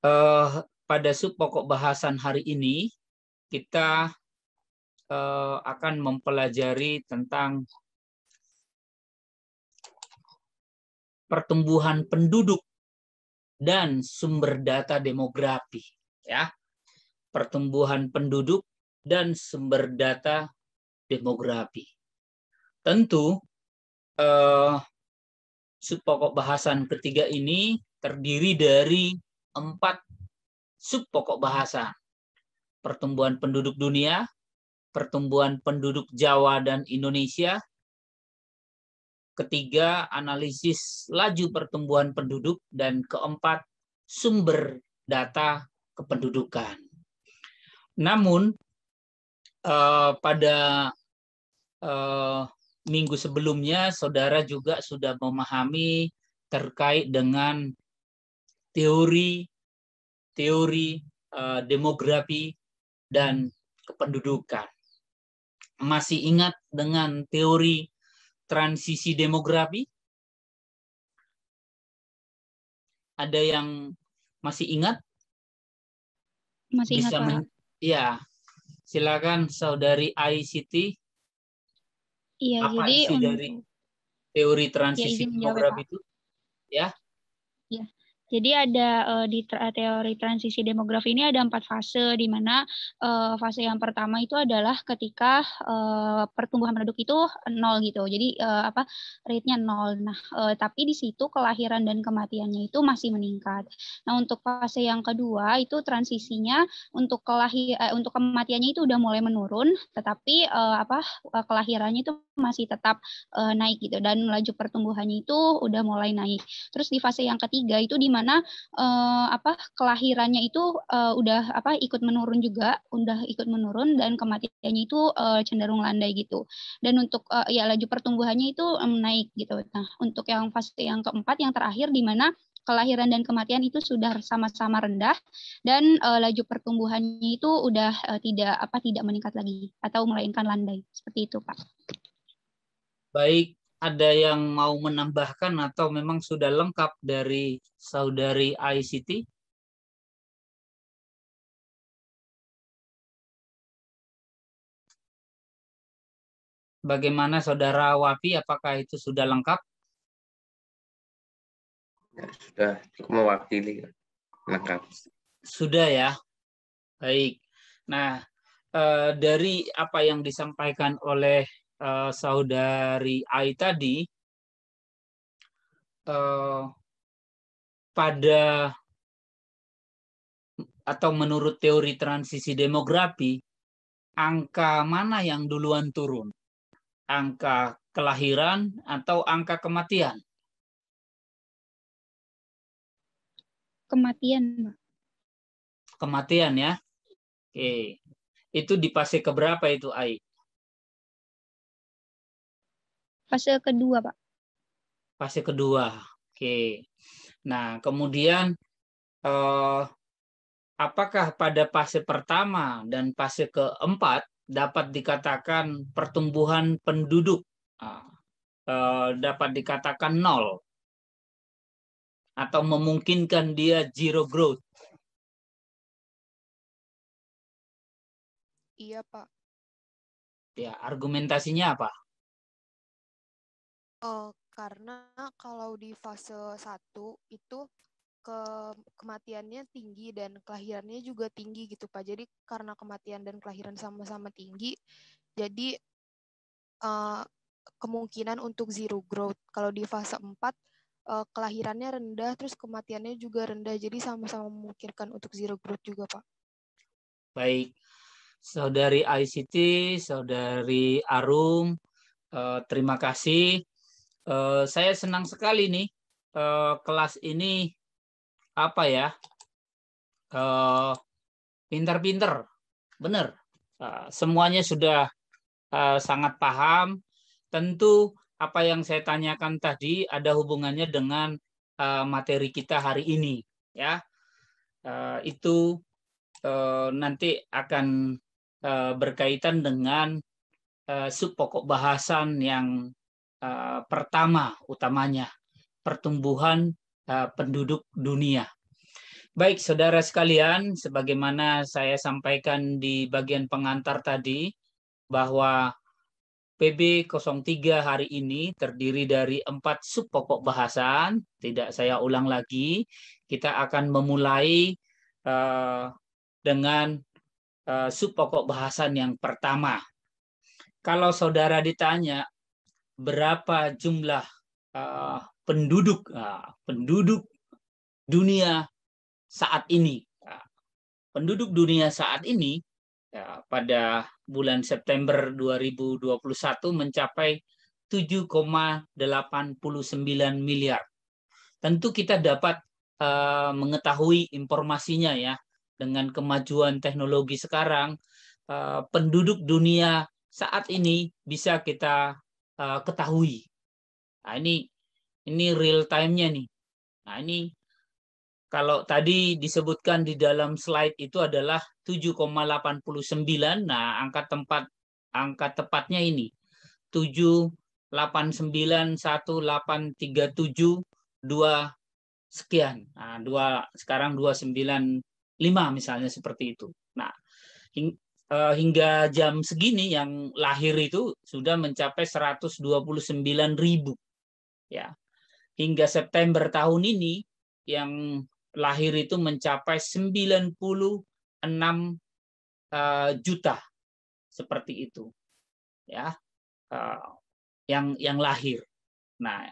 Uh, pada sub pokok bahasan hari ini kita uh, akan mempelajari tentang pertumbuhan penduduk dan sumber data demografi ya pertumbuhan penduduk dan sumber data demografi tentu eh, sub pokok bahasan ketiga ini terdiri dari empat sub pokok bahasa. Pertumbuhan penduduk dunia, pertumbuhan penduduk Jawa dan Indonesia, ketiga analisis laju pertumbuhan penduduk, dan keempat sumber data kependudukan. Namun, eh, pada eh, minggu sebelumnya, saudara juga sudah memahami terkait dengan teori teori uh, demografi dan kependudukan. Masih ingat dengan teori transisi demografi? Ada yang masih ingat? Masih ingat, Bisa Pak. Ya, silakan saudari ICT. Iya, Apa jadi isi um, dari teori transisi ya, demografi itu? Ya. Ya. Jadi ada uh, di teori transisi demografi ini ada empat fase, di mana uh, fase yang pertama itu adalah ketika uh, pertumbuhan penduduk itu nol gitu, jadi uh, apa rate-nya nol. Nah, uh, tapi di situ kelahiran dan kematiannya itu masih meningkat. Nah, untuk fase yang kedua itu transisinya untuk kelahir uh, untuk kematiannya itu udah mulai menurun, tetapi uh, apa uh, kelahirannya itu masih tetap uh, naik gitu dan laju pertumbuhannya itu udah mulai naik. Terus di fase yang ketiga itu di mana uh, apa kelahirannya itu uh, udah apa ikut menurun juga, udah ikut menurun dan kematiannya itu uh, cenderung landai gitu. Dan untuk uh, ya laju pertumbuhannya itu um, naik gitu. Nah, untuk yang fase yang keempat yang terakhir di mana kelahiran dan kematian itu sudah sama-sama rendah dan uh, laju pertumbuhannya itu udah uh, tidak apa tidak meningkat lagi atau melainkan landai seperti itu Pak. Baik, ada yang mau menambahkan atau memang sudah lengkap dari saudari ICT? Bagaimana saudara Wapi, apakah itu sudah lengkap? Ya, sudah cukup mewakili lengkap. Sudah ya, baik. Nah, eh, dari apa yang disampaikan oleh uh, saudari Ai tadi uh, pada atau menurut teori transisi demografi angka mana yang duluan turun? Angka kelahiran atau angka kematian? Kematian. Kematian ya. Oke. Itu di fase keberapa itu, Ai? Fase kedua, Pak. Fase kedua. Oke. Nah, kemudian eh, apakah pada fase pertama dan fase keempat dapat dikatakan pertumbuhan penduduk ah, eh, dapat dikatakan nol atau memungkinkan dia zero growth? Iya, Pak. Ya, argumentasinya apa? Uh, karena kalau di fase 1 itu ke kematiannya tinggi dan kelahirannya juga tinggi gitu Pak. Jadi karena kematian dan kelahiran sama-sama tinggi, jadi uh, kemungkinan untuk zero growth. Kalau di fase 4 uh, eh, kelahirannya rendah terus kematiannya juga rendah. Jadi sama-sama memungkinkan untuk zero growth juga Pak. Baik. Saudari ICT, saudari Arum, terima kasih Eh, saya senang sekali nih eh, kelas ini apa ya eh, pinter-pinter, bener. Semuanya sudah sangat paham. Tentu apa yang saya tanyakan tadi ada hubungannya dengan materi kita hari ini, ya. Itu nanti akan berkaitan dengan sub pokok bahasan yang uh, pertama utamanya pertumbuhan uh, penduduk dunia. Baik, saudara sekalian, sebagaimana saya sampaikan di bagian pengantar tadi, bahwa PB03 hari ini terdiri dari empat sub pokok bahasan. Tidak saya ulang lagi. Kita akan memulai uh, dengan uh, pokok bahasan yang pertama. Kalau saudara ditanya berapa jumlah uh, penduduk uh, penduduk dunia saat ini. Uh, penduduk dunia saat ini ya, pada bulan September 2021 mencapai 7,89 miliar. Tentu kita dapat uh, mengetahui informasinya ya dengan kemajuan teknologi sekarang uh, penduduk dunia saat ini bisa kita Eh, ketahui. Nah, ini ini real time-nya nih. Nah, ini kalau tadi disebutkan di dalam slide itu adalah 7,89. Nah, angka tempat angka tepatnya ini 7891837 dua sekian. Nah, dua sekarang 295 misalnya seperti itu. Nah, Eh, hingga jam segini yang lahir itu sudah mencapai 129 ribu. Ya. Hingga September tahun ini yang lahir itu mencapai 96 uh, eh, juta seperti itu. Ya. uh, yang yang lahir. Nah,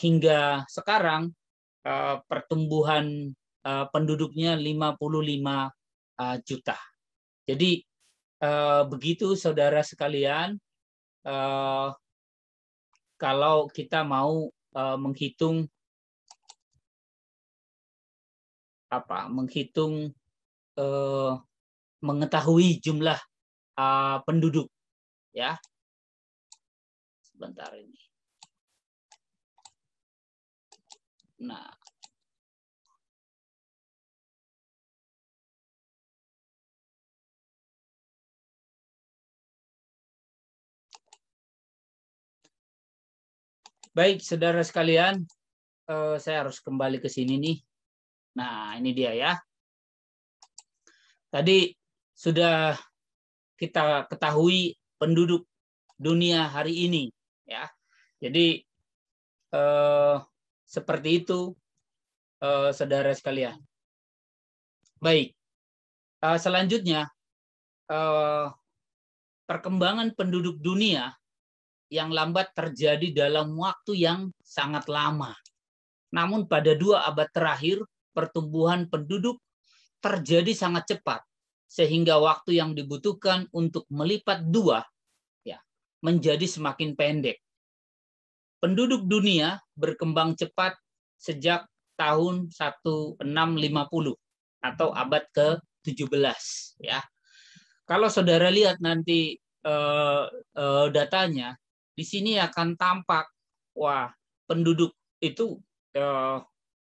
hingga sekarang pertumbuhan penduduknya 55 juta. Jadi eh, begitu saudara sekalian, eh, kalau kita mau eh, menghitung apa? Menghitung eh, mengetahui jumlah eh, penduduk, ya. Sebentar ini. Nah, Baik, saudara sekalian, eh, saya harus kembali ke sini nih. Nah, ini dia ya. Tadi sudah kita ketahui penduduk dunia hari ini, ya. Jadi eh, seperti itu, eh, saudara sekalian. Baik, selanjutnya perkembangan penduduk dunia yang lambat terjadi dalam waktu yang sangat lama. Namun pada dua abad terakhir, pertumbuhan penduduk terjadi sangat cepat, sehingga waktu yang dibutuhkan untuk melipat dua ya, menjadi semakin pendek. Penduduk dunia berkembang cepat sejak tahun 1650 atau abad ke-17 ya. Kalau saudara lihat nanti uh, uh, datanya di sini akan tampak, wah penduduk itu eh,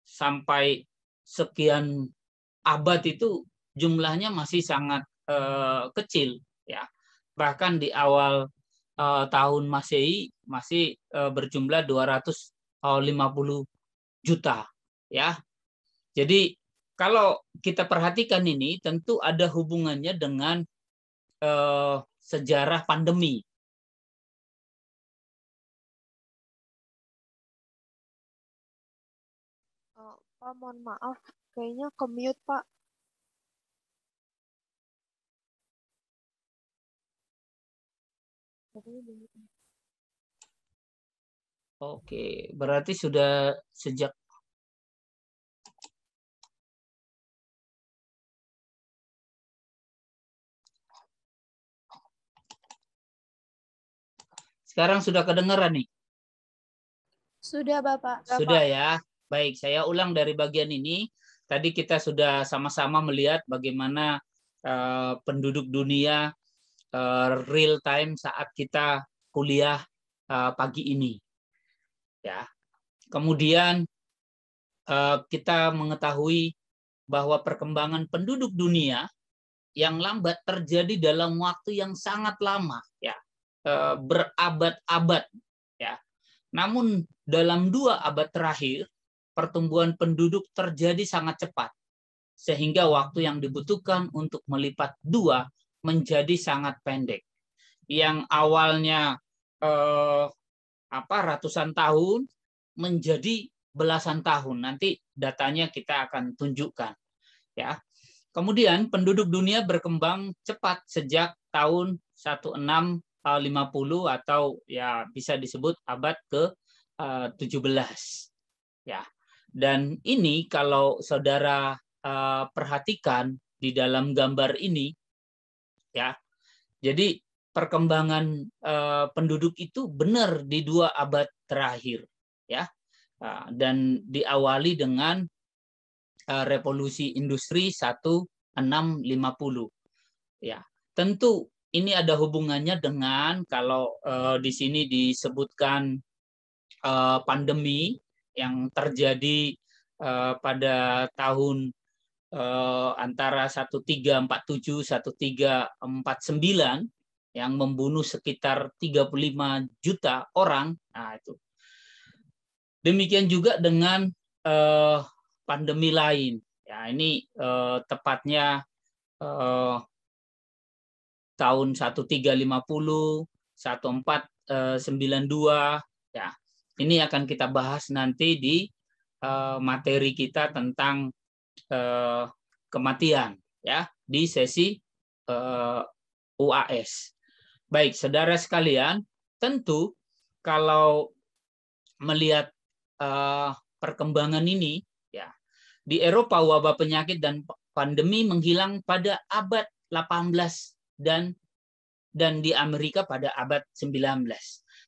sampai sekian abad itu jumlahnya masih sangat eh, kecil, ya. Bahkan di awal eh, tahun masehi masih eh, berjumlah 250 eh, juta, ya. Jadi kalau kita perhatikan ini tentu ada hubungannya dengan eh, sejarah pandemi Pak, mohon maaf, kayaknya ke Pak. Oke, berarti sudah sejak Sekarang sudah kedengeran nih? Sudah, Bapak. Sudah ya. Baik, saya ulang dari bagian ini. Tadi kita sudah sama-sama melihat bagaimana uh, penduduk dunia uh, real time saat kita kuliah uh, pagi ini. Ya. Kemudian uh, kita mengetahui bahwa perkembangan penduduk dunia yang lambat terjadi dalam waktu yang sangat lama, ya. Uh, berabad-abad, ya. Namun dalam dua abad terakhir pertumbuhan penduduk terjadi sangat cepat, sehingga waktu yang dibutuhkan untuk melipat dua menjadi sangat pendek. Yang awalnya eh, apa ratusan tahun menjadi belasan tahun. Nanti datanya kita akan tunjukkan. Ya. Kemudian penduduk dunia berkembang cepat sejak tahun 1650 atau ya bisa disebut abad ke 17. Eh, ya. Dan ini kalau saudara eh, perhatikan di dalam gambar ini, ya. Jadi perkembangan eh, penduduk itu benar di dua abad terakhir, ya. Eh, dan diawali dengan revolusi industri 1650, ya. Tentu ini ada hubungannya dengan kalau di sini disebutkan pandemi yang terjadi uh, pada tahun uh, antara 1347 1349 yang membunuh sekitar 35 juta orang. Nah, itu. Demikian juga dengan uh, pandemi lain. Ya, ini uh, tepatnya uh, tahun 1350, 1492, ya. Ini akan kita bahas nanti di eh, materi kita tentang eh, kematian ya di sesi eh, UAS. Baik, saudara sekalian, tentu kalau melihat perkembangan ini ya di Eropa wabah penyakit dan pandemi menghilang pada abad 18 dan dan di Amerika pada abad 19.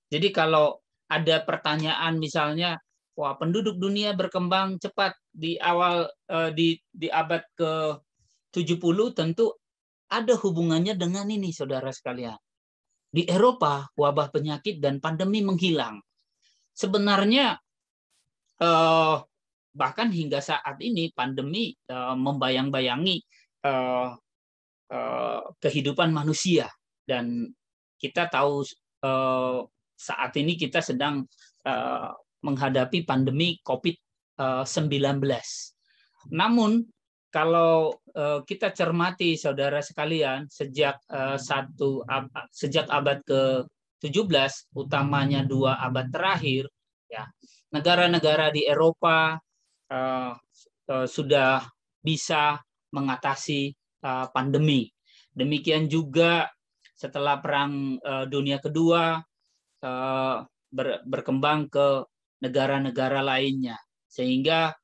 Jadi kalau ada pertanyaan misalnya wah penduduk dunia berkembang cepat di awal eh, di di abad ke 70 tentu ada hubungannya dengan ini saudara sekalian. Di Eropa wabah penyakit dan pandemi menghilang. Sebenarnya eh, bahkan hingga saat ini pandemi eh, membayang-bayangi eh, eh, kehidupan manusia dan kita tahu eh, saat ini kita sedang uh, menghadapi pandemi COVID-19. Eh, Namun kalau uh, kita cermati saudara sekalian sejak uh, satu abad, sejak abad ke-17 utamanya dua abad terakhir ya negara-negara di Eropa uh, uh, sudah bisa mengatasi uh, pandemi. Demikian juga setelah perang uh, dunia kedua Eh, berkembang ke negara-negara lainnya sehingga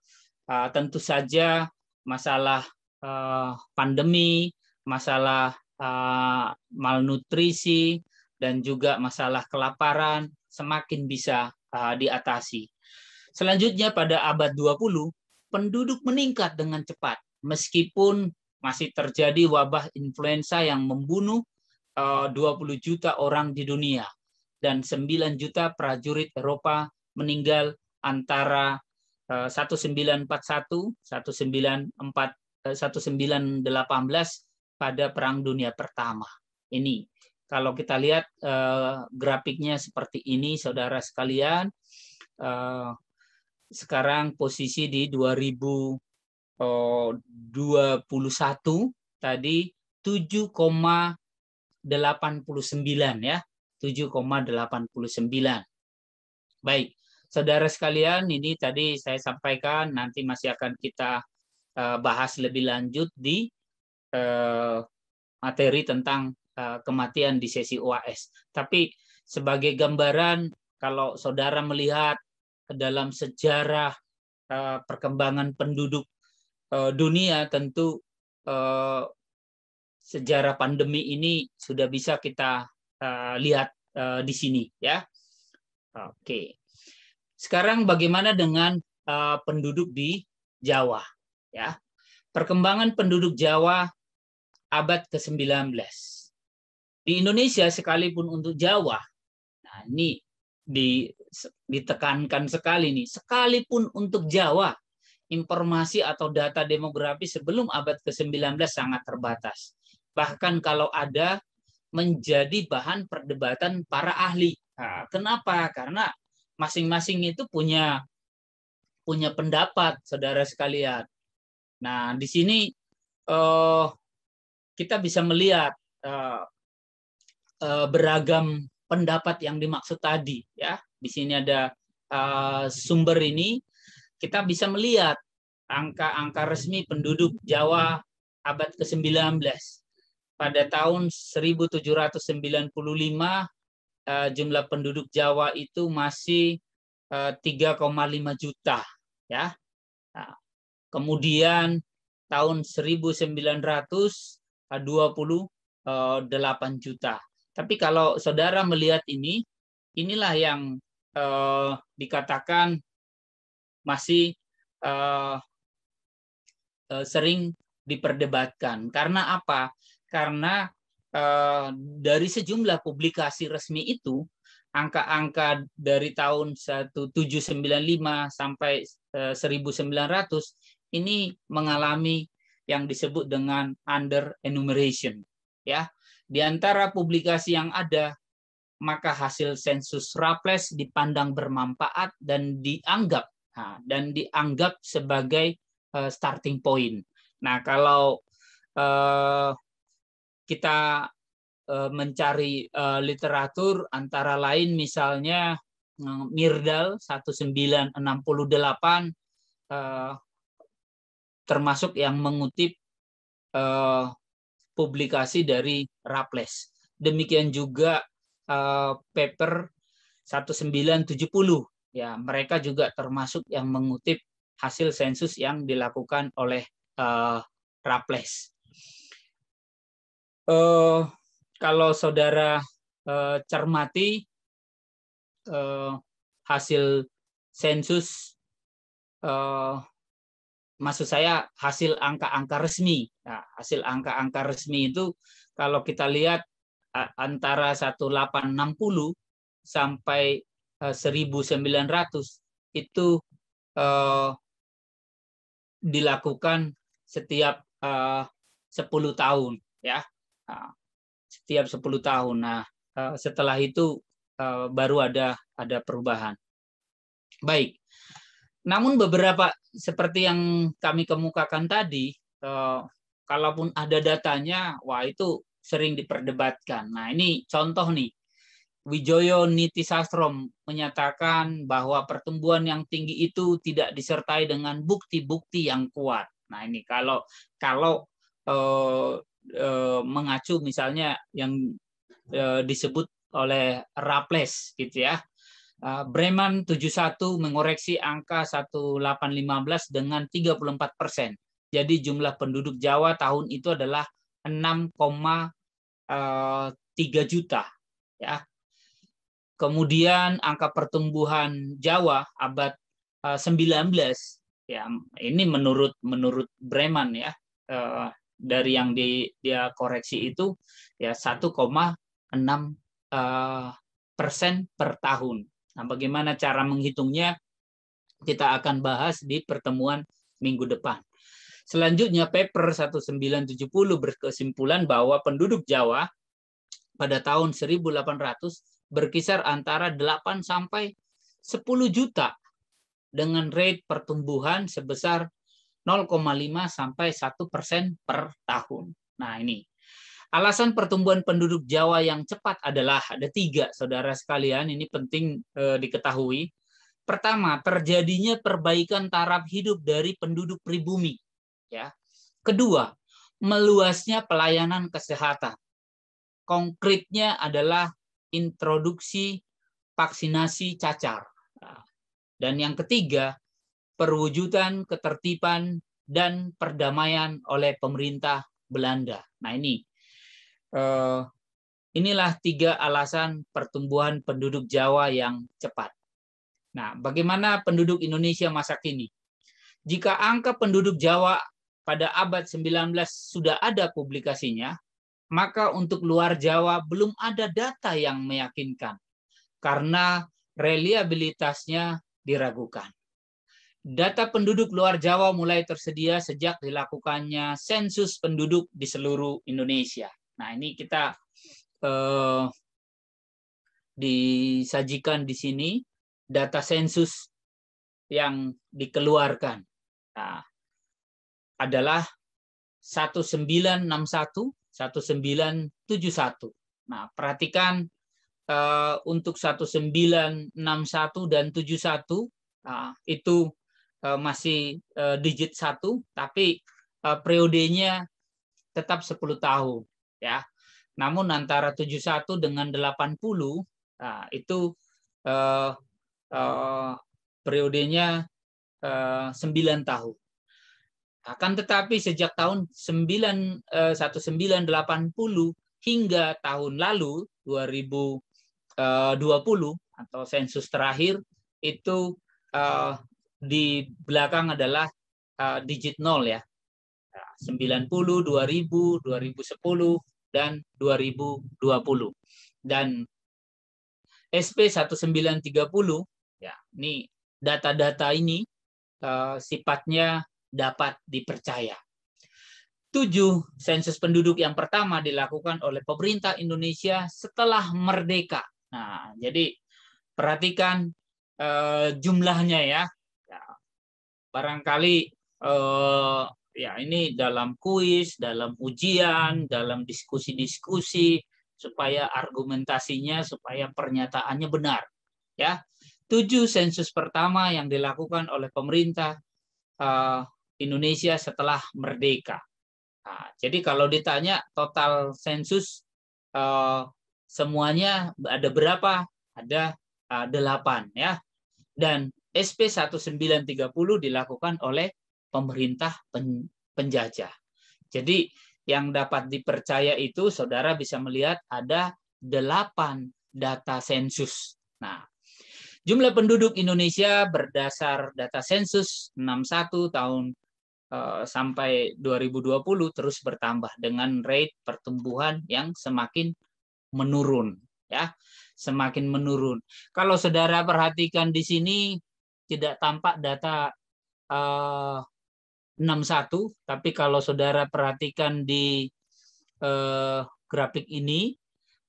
eh, tentu saja masalah eh, pandemi, masalah malnutrisi dan juga masalah kelaparan semakin bisa diatasi. Selanjutnya pada abad 20, penduduk meningkat dengan cepat meskipun masih terjadi wabah influenza yang membunuh 20 juta orang di dunia dan 9 juta prajurit Eropa meninggal antara 1941 194, 1918 pada Perang Dunia Pertama. Ini kalau kita lihat eh, grafiknya seperti ini saudara sekalian eh, sekarang posisi di 2021 eh, tadi 7,89 ya 7,89. Baik, saudara sekalian, ini tadi saya sampaikan, nanti masih akan kita eh, bahas lebih lanjut di eh, materi tentang eh, kematian di sesi UAS. Tapi sebagai gambaran, kalau saudara melihat dalam sejarah perkembangan penduduk dunia, tentu sejarah pandemi ini sudah bisa kita lihat Eh, di sini ya. Oke. Sekarang bagaimana dengan uh, penduduk di Jawa ya? Perkembangan penduduk Jawa abad ke-19. Di Indonesia sekalipun untuk Jawa. Nah, ini di ditekankan sekali nih, sekalipun untuk Jawa informasi atau data demografi sebelum abad ke-19 sangat terbatas. Bahkan kalau ada menjadi bahan perdebatan para ahli. Nah, kenapa? Karena masing-masing itu punya punya pendapat, saudara sekalian. Nah, di sini eh, kita bisa melihat eh, eh, beragam pendapat yang dimaksud tadi. Ya, di sini ada eh, sumber ini, kita bisa melihat angka-angka resmi penduduk Jawa abad ke-19 pada tahun 1795 eh, jumlah penduduk Jawa itu masih 3,5 eh, juta ya. Nah, kemudian tahun 1928 eh, juta. Tapi kalau saudara melihat ini, inilah yang dikatakan masih sering diperdebatkan. Karena apa? karena eh, dari sejumlah publikasi resmi itu angka-angka dari tahun 1795 sampai eh, 1900 ini mengalami yang disebut dengan under enumeration ya di antara publikasi yang ada maka hasil sensus raples dipandang bermanfaat dan dianggap dan dianggap sebagai eh, starting point. Nah, kalau uh, kita eh, mencari eh, literatur antara lain misalnya eh, Mirdal 1968 termasuk yang mengutip publikasi dari Raples Demikian juga paper 1970 ya mereka juga termasuk yang mengutip hasil sensus yang dilakukan oleh Raples eh, kalau saudara eh, cermati eh, hasil sensus, eh, maksud saya hasil angka-angka resmi. Nah, hasil angka-angka resmi itu kalau kita lihat antara 1860 sampai 1900 eh, itu eh, dilakukan setiap eh, 10 tahun ya Nah, setiap 10 tahun. Nah, eh, setelah itu eh, baru ada ada perubahan. Baik. Namun beberapa seperti yang kami kemukakan tadi, eh, kalaupun ada datanya, wah itu sering diperdebatkan. Nah, ini contoh nih. Wijoyo Niti Sastrom menyatakan bahwa pertumbuhan yang tinggi itu tidak disertai dengan bukti-bukti yang kuat. Nah, ini kalau kalau eh, Eh, mengacu misalnya yang eh, disebut oleh Raples gitu ya. Eh, Bremen 71 mengoreksi angka 1815 dengan 34 persen. Jadi jumlah penduduk Jawa tahun itu adalah 6,3 juta. Ya. Kemudian angka pertumbuhan Jawa abad 19 ya ini menurut menurut Bremen ya dari yang di, dia koreksi itu ya 1,6 uh, eh, persen per tahun. Nah, bagaimana cara menghitungnya? Kita akan bahas di pertemuan minggu depan. Selanjutnya paper 1970 berkesimpulan bahwa penduduk Jawa pada tahun 1800 berkisar antara 8 sampai 10 juta dengan rate pertumbuhan sebesar 0,5 sampai 1 persen per tahun. Nah ini. Alasan pertumbuhan penduduk Jawa yang cepat adalah ada tiga, saudara sekalian. Ini penting e, diketahui. Pertama, terjadinya perbaikan taraf hidup dari penduduk pribumi. Ya. Kedua, meluasnya pelayanan kesehatan. Konkretnya adalah introduksi vaksinasi cacar. Nah, dan yang ketiga, perwujudan ketertiban dan perdamaian oleh pemerintah Belanda. Nah ini eh, inilah tiga alasan pertumbuhan penduduk Jawa yang cepat. Nah, bagaimana penduduk Indonesia masa kini? Jika angka penduduk Jawa pada abad 19 sudah ada publikasinya, maka untuk luar Jawa belum ada data yang meyakinkan karena reliabilitasnya diragukan. Data penduduk luar Jawa mulai tersedia sejak dilakukannya sensus penduduk di seluruh Indonesia. Nah, ini kita eh, disajikan di sini data sensus yang dikeluarkan. Nah, adalah 1961 1971. Nah, perhatikan eh, untuk 1961 dan 71 nah, itu Eh, masih eh, digit satu tapi eh, periodenya tetap 10 tahun ya. Namun antara 71 dengan 80 nah, itu eh, eh, periodenya eh, 9 tahun. Akan tetapi sejak tahun 9, eh, 1980 hingga tahun lalu 2020 atau sensus terakhir itu eh, di belakang adalah uh, digit 0 ya. 90, 2000, 2010 dan 2020. Dan SP1930 ya, ini data-data ini uh, sifatnya dapat dipercaya. 7 sensus penduduk yang pertama dilakukan oleh pemerintah Indonesia setelah merdeka. Nah, jadi perhatikan uh, jumlahnya ya barangkali eh, ya ini dalam kuis, dalam ujian, dalam diskusi-diskusi supaya argumentasinya, supaya pernyataannya benar. Ya, tujuh sensus pertama yang dilakukan oleh pemerintah eh, Indonesia setelah merdeka. Nah, jadi kalau ditanya total sensus eh, semuanya ada berapa? Ada eh, delapan ya. Dan SP 1930 dilakukan oleh pemerintah penjajah. Jadi yang dapat dipercaya itu saudara bisa melihat ada delapan data sensus. Nah, jumlah penduduk Indonesia berdasar data sensus 61 tahun eh, sampai 2020 terus bertambah dengan rate pertumbuhan yang semakin menurun ya semakin menurun. Kalau saudara perhatikan di sini tidak tampak data uh, eh, 61, tapi kalau saudara perhatikan di uh, grafik ini,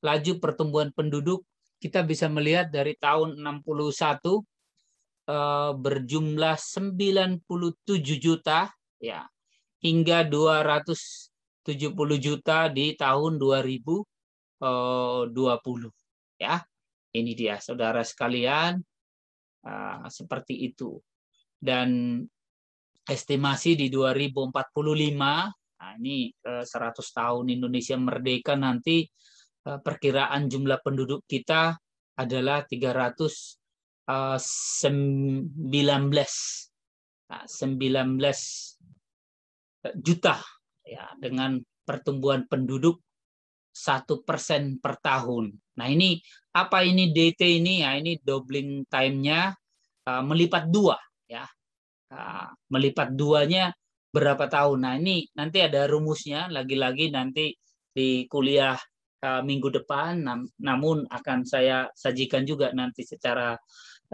laju pertumbuhan penduduk kita bisa melihat dari tahun 61 uh, eh, berjumlah 97 juta ya hingga 270 juta di tahun 2020 ya. Ini dia saudara sekalian Ah, seperti itu. Dan estimasi di 2045, nah ini 100 eh, tahun Indonesia merdeka nanti eh, perkiraan jumlah penduduk kita adalah 319 19 eh, ah, juta ya dengan pertumbuhan penduduk satu persen per tahun Nah ini apa ini DT ini ya ini doubling time-nya uh, melipat dua ya uh, melipat duanya berapa tahun. Nah ini nanti ada rumusnya lagi-lagi nanti di kuliah uh, minggu depan. Nam namun akan saya sajikan juga nanti secara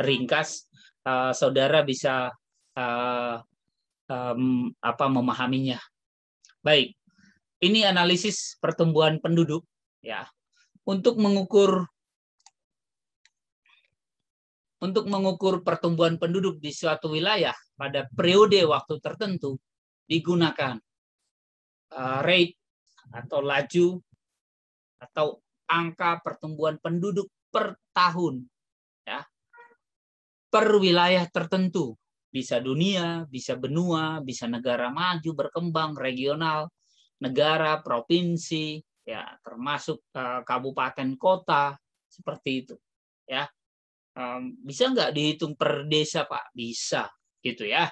ringkas uh, saudara bisa uh, um, apa memahaminya. Baik, ini analisis pertumbuhan penduduk ya untuk mengukur untuk mengukur pertumbuhan penduduk di suatu wilayah pada periode waktu tertentu digunakan eh, rate atau laju atau angka pertumbuhan penduduk per tahun ya per wilayah tertentu bisa dunia bisa benua bisa negara maju berkembang regional negara provinsi ya termasuk uh, kabupaten kota seperti itu ya um, bisa nggak dihitung per desa pak bisa gitu ya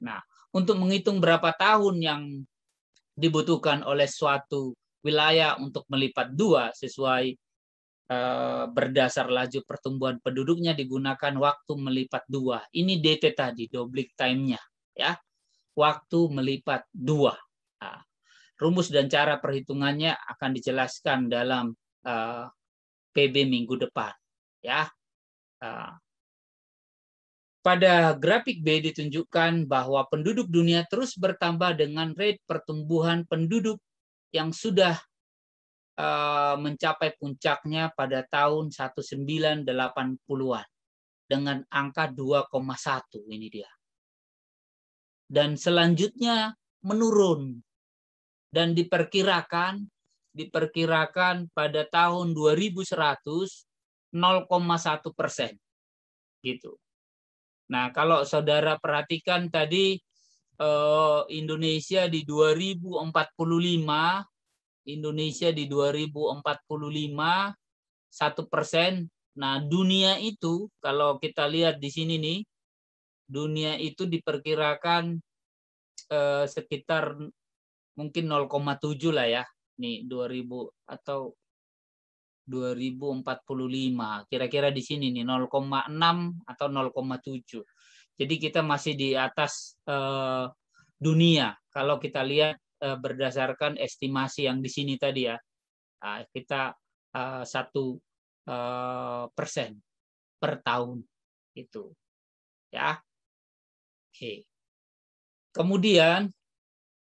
nah untuk menghitung berapa tahun yang dibutuhkan oleh suatu wilayah untuk melipat dua sesuai uh, berdasar laju pertumbuhan penduduknya digunakan waktu melipat dua. Ini DT tadi, double time-nya. ya Waktu melipat dua. Nah, rumus dan cara perhitungannya akan dijelaskan dalam eh, PB minggu depan. Ya, eh, pada grafik B ditunjukkan bahwa penduduk dunia terus bertambah dengan rate pertumbuhan penduduk yang sudah eh, mencapai puncaknya pada tahun 1980-an dengan angka 2,1 ini dia. Dan selanjutnya menurun dan diperkirakan diperkirakan pada tahun 2100 0,1 persen gitu. Nah kalau saudara perhatikan tadi eh, Indonesia di 2045 Indonesia di 2045 satu persen. Nah dunia itu kalau kita lihat di sini nih dunia itu diperkirakan eh, sekitar mungkin 0,7 lah ya. Nih 2000 atau 2045. Kira-kira di sini nih 0,6 atau 0,7. Jadi kita masih di atas eh, dunia kalau kita lihat eh, berdasarkan estimasi yang di sini tadi ya. Nah, kita eh, satu eh, persen per tahun itu ya oke kemudian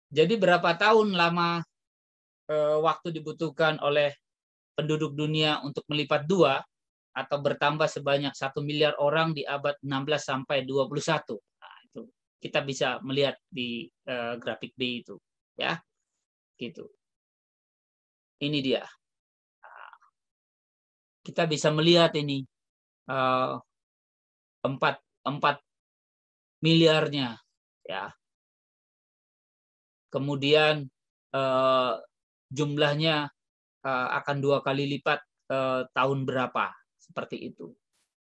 jadi berapa tahun lama eh, waktu dibutuhkan oleh penduduk dunia untuk melipat dua atau bertambah sebanyak satu miliar orang di abad 16 sampai 21. Nah, itu kita bisa melihat di uh, grafik B itu, ya. Gitu. Ini dia. Kita bisa melihat ini eh, empat empat miliarnya, ya kemudian eh, jumlahnya eh, akan dua kali lipat eh, tahun berapa seperti itu.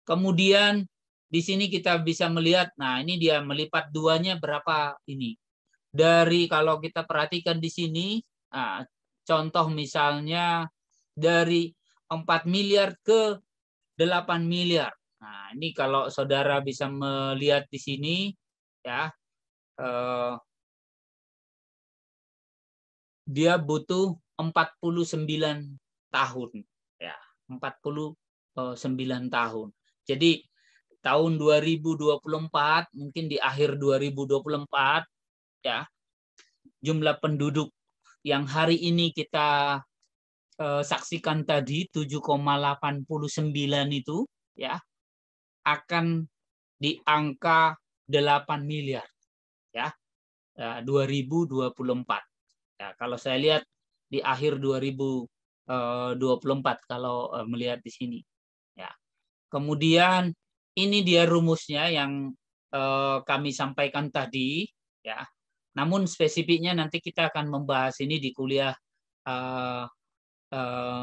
Kemudian di sini kita bisa melihat, nah ini dia melipat duanya berapa ini. Dari kalau kita perhatikan di sini, nah, contoh misalnya dari 4 miliar ke 8 miliar. Nah, ini kalau saudara bisa melihat di sini ya eh, dia butuh 49 tahun ya 49 tahun jadi tahun 2024 mungkin di akhir 2024 ya jumlah penduduk yang hari ini kita eh, saksikan tadi 7,89 itu ya akan di angka 8 miliar ya 2024 ya, ya kalau saya lihat di akhir 2024 eh, kalau eh, melihat di sini ya. Kemudian ini dia rumusnya yang eh, kami sampaikan tadi ya. Namun spesifiknya nanti kita akan membahas ini di kuliah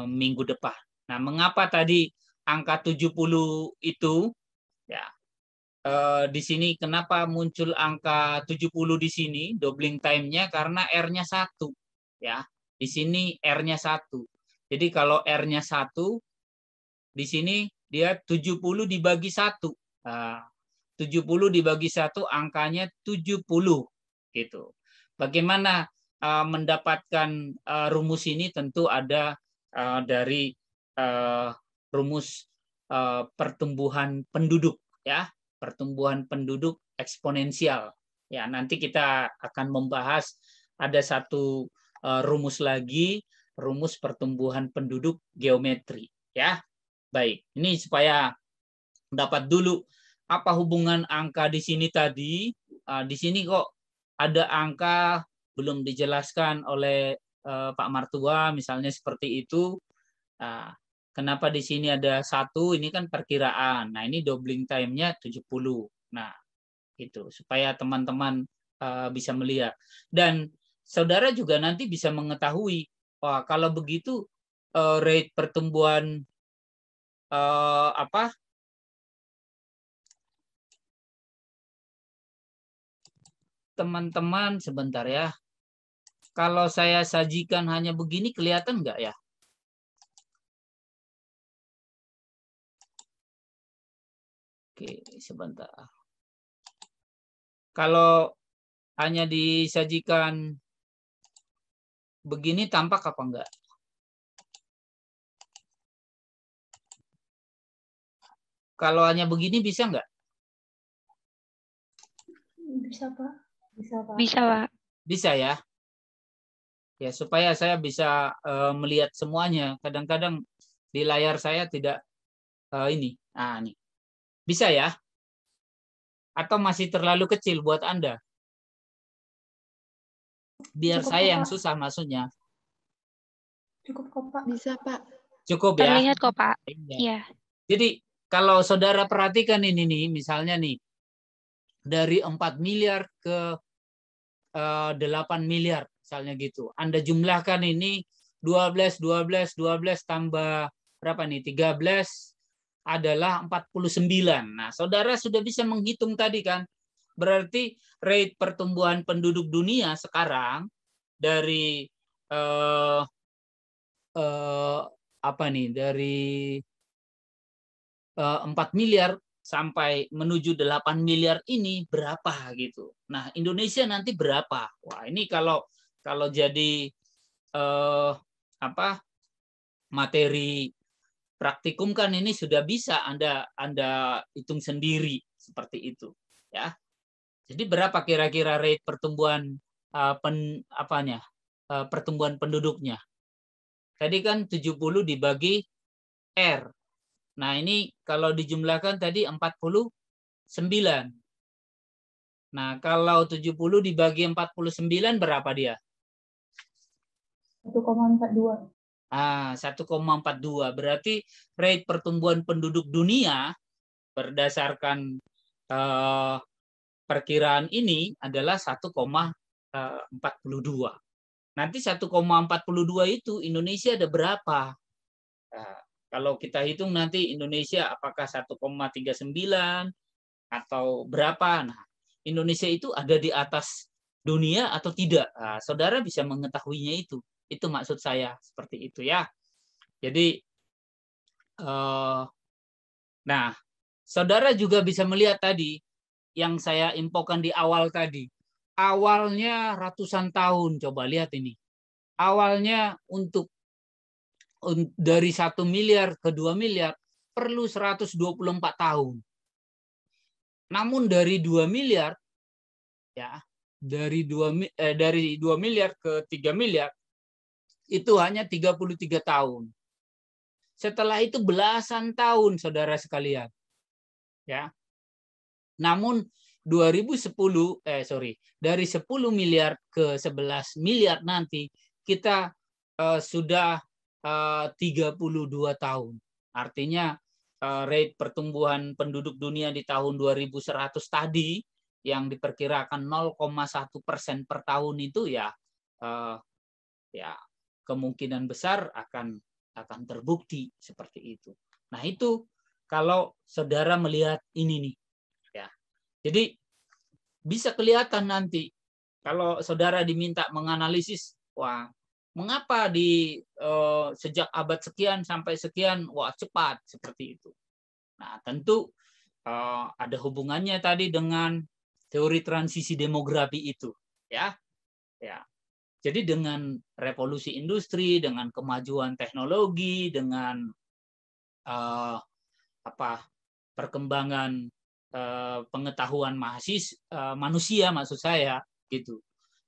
minggu depan. Nah, mengapa tadi angka 70 itu ya eh, di sini kenapa muncul angka 70 di sini doubling time-nya karena R-nya 1 ya. Di sini R-nya 1. Jadi kalau R-nya 1 di sini dia 70 dibagi 1. Uh, 70 dibagi 1 angkanya 70 gitu. Bagaimana uh, mendapatkan uh, rumus ini tentu ada uh, dari uh, rumus uh, pertumbuhan penduduk ya Uh, pertumbuhan penduduk eksponensial. Ya, nanti kita akan membahas ada satu eh, rumus lagi, rumus pertumbuhan penduduk geometri, ya. Baik, ini supaya dapat dulu apa hubungan angka di sini tadi? Ah, di sini kok ada angka belum dijelaskan oleh eh, Pak Martua misalnya seperti itu. Uh, Kenapa di sini ada satu? Ini kan perkiraan. Nah, ini doubling time-nya 70. Nah, itu supaya teman-teman uh, bisa melihat. Dan saudara juga nanti bisa mengetahui, wah kalau begitu uh, rate pertumbuhan uh, apa? Teman-teman sebentar ya. Kalau saya sajikan hanya begini kelihatan nggak ya? Oke, sebentar. Kalau hanya disajikan begini tampak apa enggak? Kalau hanya begini bisa enggak? Bisa, Pak. Bisa, Pak. Bisa, Pak. Bisa ya. Ya, supaya saya bisa uh, melihat semuanya. Kadang-kadang di layar saya tidak uh, ini. Ah, nih bisa ya? Atau masih terlalu kecil buat Anda? Biar Cukup saya kok, yang Pak. susah maksudnya. Cukup kok, Pak. Bisa, Pak. Cukup ya? Terlihat kok, Pak. Iya. Ya. Jadi, kalau saudara perhatikan ini nih, misalnya nih, dari 4 miliar ke 8 eh, miliar, misalnya gitu. Anda jumlahkan ini 12, 12, 12 tambah berapa nih? 13, adalah 49. Nah, saudara sudah bisa menghitung tadi kan. Berarti rate pertumbuhan penduduk dunia sekarang dari eh, eh, apa nih? Dari eh, 4 miliar sampai menuju 8 miliar ini berapa gitu. Nah, Indonesia nanti berapa? Wah, ini kalau kalau jadi eh, apa? materi Praktikum kan ini sudah bisa Anda Anda hitung sendiri seperti itu ya. Jadi berapa kira-kira rate pertumbuhan uh, pen, apanya? Uh, pertumbuhan penduduknya. Tadi kan 70 dibagi R. Nah, ini kalau dijumlahkan tadi 49. Nah, kalau 70 dibagi 49 berapa dia? Ah, 1,42 berarti rate pertumbuhan penduduk dunia berdasarkan uh, perkiraan ini adalah 1,42. Eh, nanti 1,42 itu Indonesia ada berapa? Nah, kalau kita hitung nanti Indonesia apakah 1,39 atau berapa? Nah, Indonesia itu ada di atas dunia atau tidak? Nah, saudara bisa mengetahuinya itu. Itu maksud saya seperti itu ya. Jadi uh, nah, saudara juga bisa melihat tadi yang saya infokan di awal tadi. Awalnya ratusan tahun, coba lihat ini. Awalnya untuk dari satu miliar ke 2 miliar perlu 124 tahun. Namun dari 2 miliar ya, dari 2 eh, dari 2 miliar ke 3 miliar itu hanya 33 tahun. Setelah itu belasan tahun saudara sekalian. Ya. Namun 2010 eh sorry, dari 10 miliar ke 11 miliar nanti kita eh, sudah eh, 32 tahun. Artinya eh, rate pertumbuhan penduduk dunia di tahun 2100 tadi yang diperkirakan 0,1 persen per tahun itu ya eh, ya kemungkinan besar akan akan terbukti seperti itu. Nah, itu kalau saudara melihat ini nih ya. Jadi bisa kelihatan nanti kalau saudara diminta menganalisis, wah, mengapa di eh, sejak abad sekian sampai sekian wah cepat seperti itu. Nah, tentu eh, ada hubungannya tadi dengan teori transisi demografi itu, ya. Ya. Jadi dengan revolusi industri, dengan kemajuan teknologi, dengan uh, apa perkembangan uh, pengetahuan mahasis uh, eh, manusia maksud saya gitu.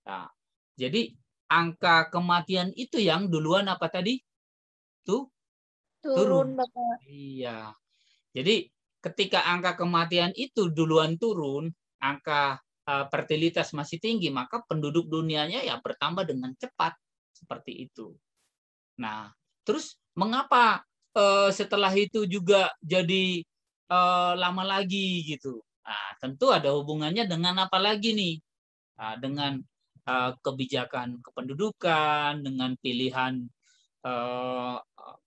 Nah, jadi angka kematian itu yang duluan apa tadi? Tuh turun, turun. Iya. Jadi ketika angka kematian itu duluan turun, angka Eh, fertilitas masih tinggi, maka penduduk dunianya ya bertambah dengan cepat seperti itu. Nah, terus mengapa eh, setelah itu juga jadi eh, lama lagi gitu? Nah, tentu ada hubungannya dengan apa lagi nih? Nah, dengan kebijakan kependudukan, dengan pilihan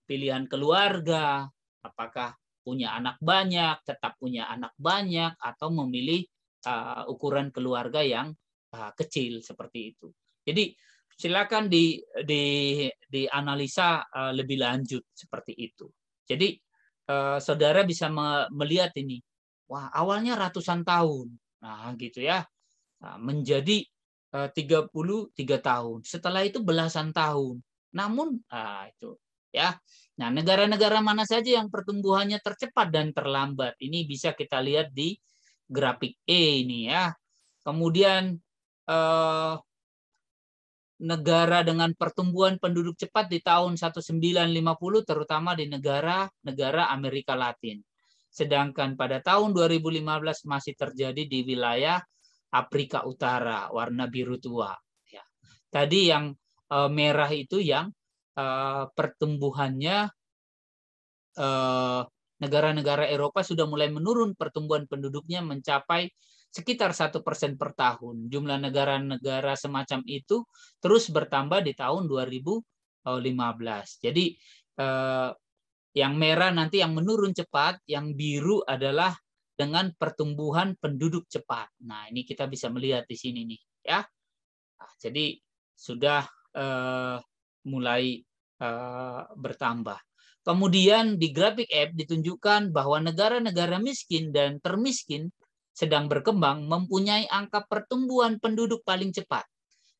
pilihan keluarga, apakah punya anak banyak, tetap punya anak banyak, atau memilih uh, ukuran keluarga yang uh, kecil seperti itu. Jadi silakan di di dianalisa uh, lebih lanjut seperti itu. Jadi uh, saudara bisa me melihat ini, wah awalnya ratusan tahun, nah gitu ya, nah, menjadi uh, 33 tahun. Setelah itu belasan tahun. Namun uh, itu ya. Nah negara-negara mana saja yang pertumbuhannya tercepat dan terlambat ini bisa kita lihat di grafik E ini ya. Kemudian eh, negara dengan pertumbuhan penduduk cepat di tahun 1950 terutama di negara-negara Amerika Latin. Sedangkan pada tahun 2015 masih terjadi di wilayah Afrika Utara warna biru tua. Ya. Tadi yang eh, merah itu yang eh, pertumbuhannya eh, negara-negara Eropa sudah mulai menurun pertumbuhan penduduknya mencapai sekitar satu persen per tahun. Jumlah negara-negara semacam itu terus bertambah di tahun 2015. Jadi eh, yang merah nanti yang menurun cepat, yang biru adalah dengan pertumbuhan penduduk cepat. Nah ini kita bisa melihat di sini nih ya. Nah, jadi sudah eh, mulai eh, bertambah. Kemudian di grafik F ditunjukkan bahwa negara-negara miskin dan termiskin sedang berkembang mempunyai angka pertumbuhan penduduk paling cepat,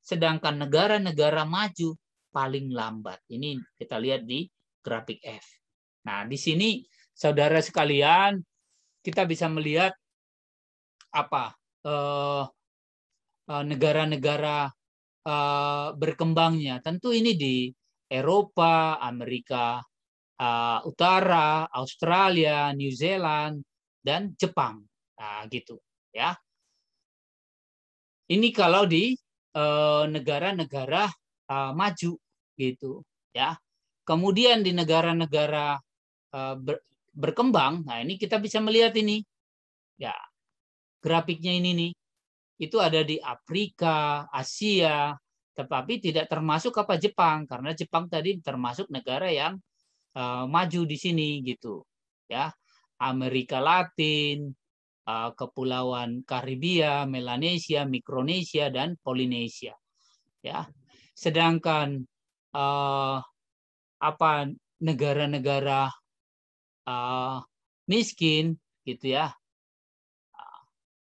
sedangkan negara-negara maju paling lambat. Ini kita lihat di grafik F. Nah, di sini saudara sekalian kita bisa melihat apa eh, eh, negara-negara eh, eh, berkembangnya. Tentu ini di Eropa, Amerika uh, Utara, Australia, New Zealand, dan Jepang. Nah, gitu ya. Ini kalau di eh, negara-negara uh, uh, maju gitu ya. Kemudian di negara-negara uh, ber, berkembang, nah ini kita bisa melihat ini ya grafiknya ini nih itu ada di Afrika, Asia, tetapi tidak termasuk apa Jepang karena Jepang tadi termasuk negara yang uh, maju di sini gitu ya Amerika Latin uh, Kepulauan Karibia Melanesia Mikronesia dan Polinesia ya sedangkan uh, apa negara-negara uh, miskin gitu ya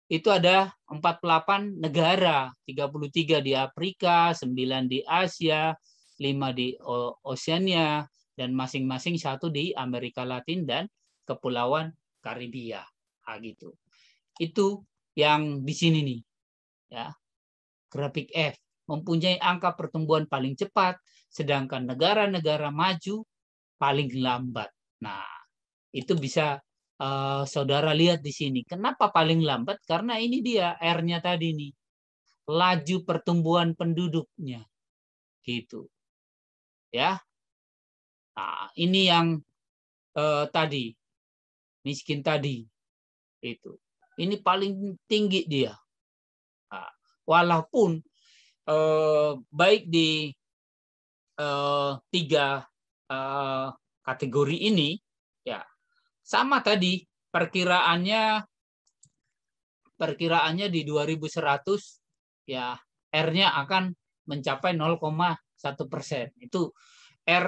itu ada 48 negara, 33 di Afrika, 9 di Asia, 5 di Oceania, dan masing-masing satu di Amerika Latin dan Kepulauan Karibia. Nah, gitu. Itu yang di sini nih. Ya. Grafik F mempunyai angka pertumbuhan paling cepat, sedangkan negara-negara maju paling lambat. Nah, itu bisa uh, saudara lihat di sini. Kenapa paling lambat? Karena ini dia R-nya tadi nih. Laju pertumbuhan penduduknya. Gitu. Ya. Nah, ini yang eh, tadi miskin tadi itu. Ini paling tinggi dia. Nah, walaupun eh, baik di eh, tiga eh, kategori ini ya sama tadi perkiraannya perkiraannya di 2100 ya R-nya akan mencapai 0,1 persen. Itu R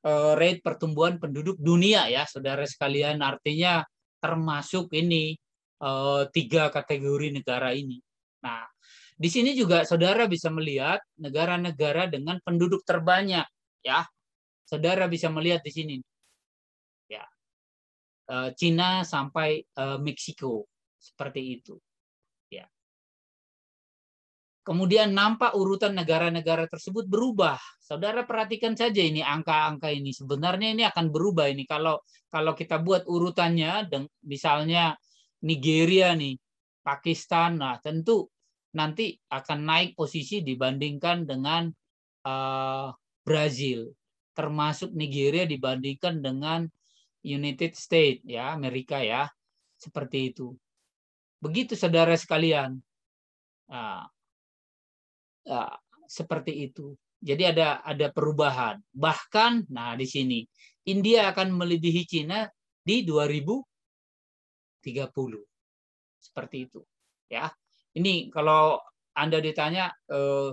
Eh, rate pertumbuhan penduduk dunia ya saudara sekalian artinya termasuk ini eh, tiga kategori negara ini. Nah di sini juga saudara bisa melihat negara-negara dengan penduduk terbanyak ya saudara bisa melihat di sini ya eh, Cina sampai Meksiko seperti itu ya Kemudian nampak urutan negara-negara tersebut berubah. Saudara perhatikan saja ini angka-angka ini. Sebenarnya ini akan berubah ini kalau kalau kita buat urutannya misalnya Nigeria nih, Pakistan. Nah, tentu nanti akan naik posisi dibandingkan dengan uh, Brazil, termasuk Nigeria dibandingkan dengan United States ya, Amerika ya. Seperti itu. Begitu saudara sekalian. Nah, uh, seperti itu. Jadi ada ada perubahan. Bahkan nah di sini India akan melebihi Cina di 2030. Seperti itu, ya. Ini kalau Anda ditanya eh,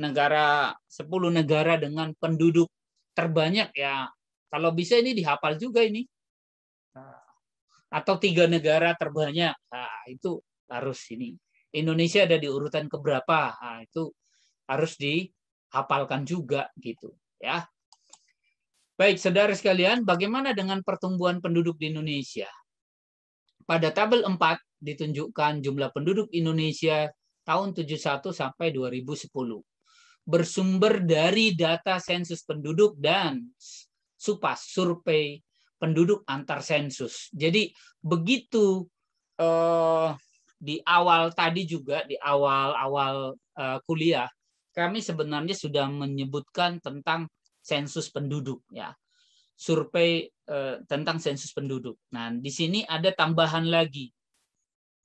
negara 10 negara dengan penduduk terbanyak ya kalau bisa ini dihafal juga ini. Nah, atau tiga negara terbanyak. Nah, itu harus ini Indonesia ada di urutan keberapa. Nah, itu harus dihafalkan juga gitu ya. Baik, saudara sekalian, bagaimana dengan pertumbuhan penduduk di Indonesia? Pada tabel 4 ditunjukkan jumlah penduduk Indonesia tahun 71 sampai 2010. Bersumber dari data sensus penduduk dan SUPAS, survei penduduk antar sensus. Jadi begitu eh, di awal tadi juga di awal-awal uh, kuliah kami sebenarnya sudah menyebutkan tentang sensus penduduk ya survei uh, tentang sensus penduduk. Nah di sini ada tambahan lagi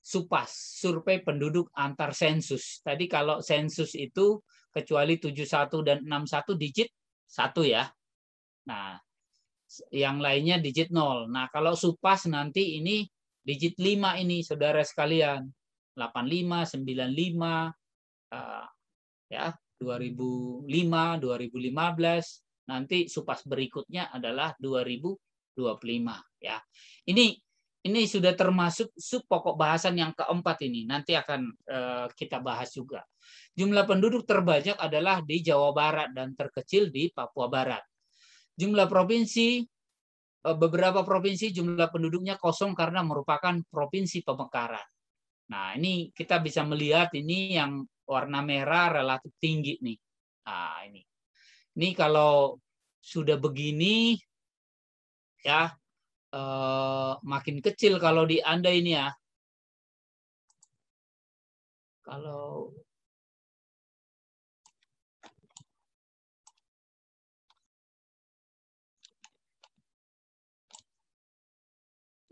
supas survei penduduk antar sensus. Tadi kalau sensus itu kecuali 71 dan 61 digit satu ya. Nah yang lainnya digit nol. Nah kalau supas nanti ini Digit 5 ini saudara sekalian, 85, 95, uh, ya 2005, 2015, nanti supas berikutnya adalah 2025 ya. Ini ini sudah termasuk sub pokok bahasan yang keempat ini. Nanti akan eh, kita bahas juga. Jumlah penduduk terbanyak adalah di Jawa Barat dan terkecil di Papua Barat. Jumlah provinsi Eh, beberapa provinsi jumlah penduduknya kosong karena merupakan provinsi pemekaran. Nah, ini kita bisa melihat ini yang warna merah relatif tinggi nih. Nah, ini. Ini kalau sudah begini ya eh, makin kecil kalau di Anda ini ya. Kalau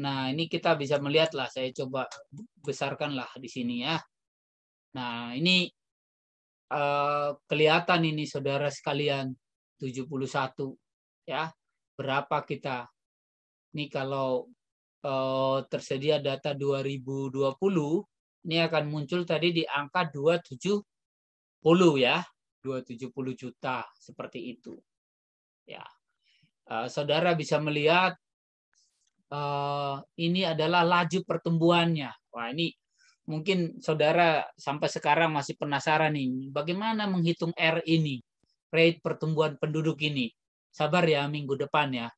Nah, ini kita bisa melihatlah, saya coba besarkanlah di sini ya. Nah, ini uh, kelihatan ini saudara sekalian 71 ya. Berapa kita? Ini kalau uh, tersedia data 2020, ini akan muncul tadi di angka 270 ya. 270 juta seperti itu. Ya. Uh, saudara bisa melihat Eh, ini adalah laju pertumbuhannya. Wah, ini mungkin saudara sampai sekarang masih penasaran ini. bagaimana menghitung R ini, rate pertumbuhan penduduk ini. Sabar ya minggu depan ya.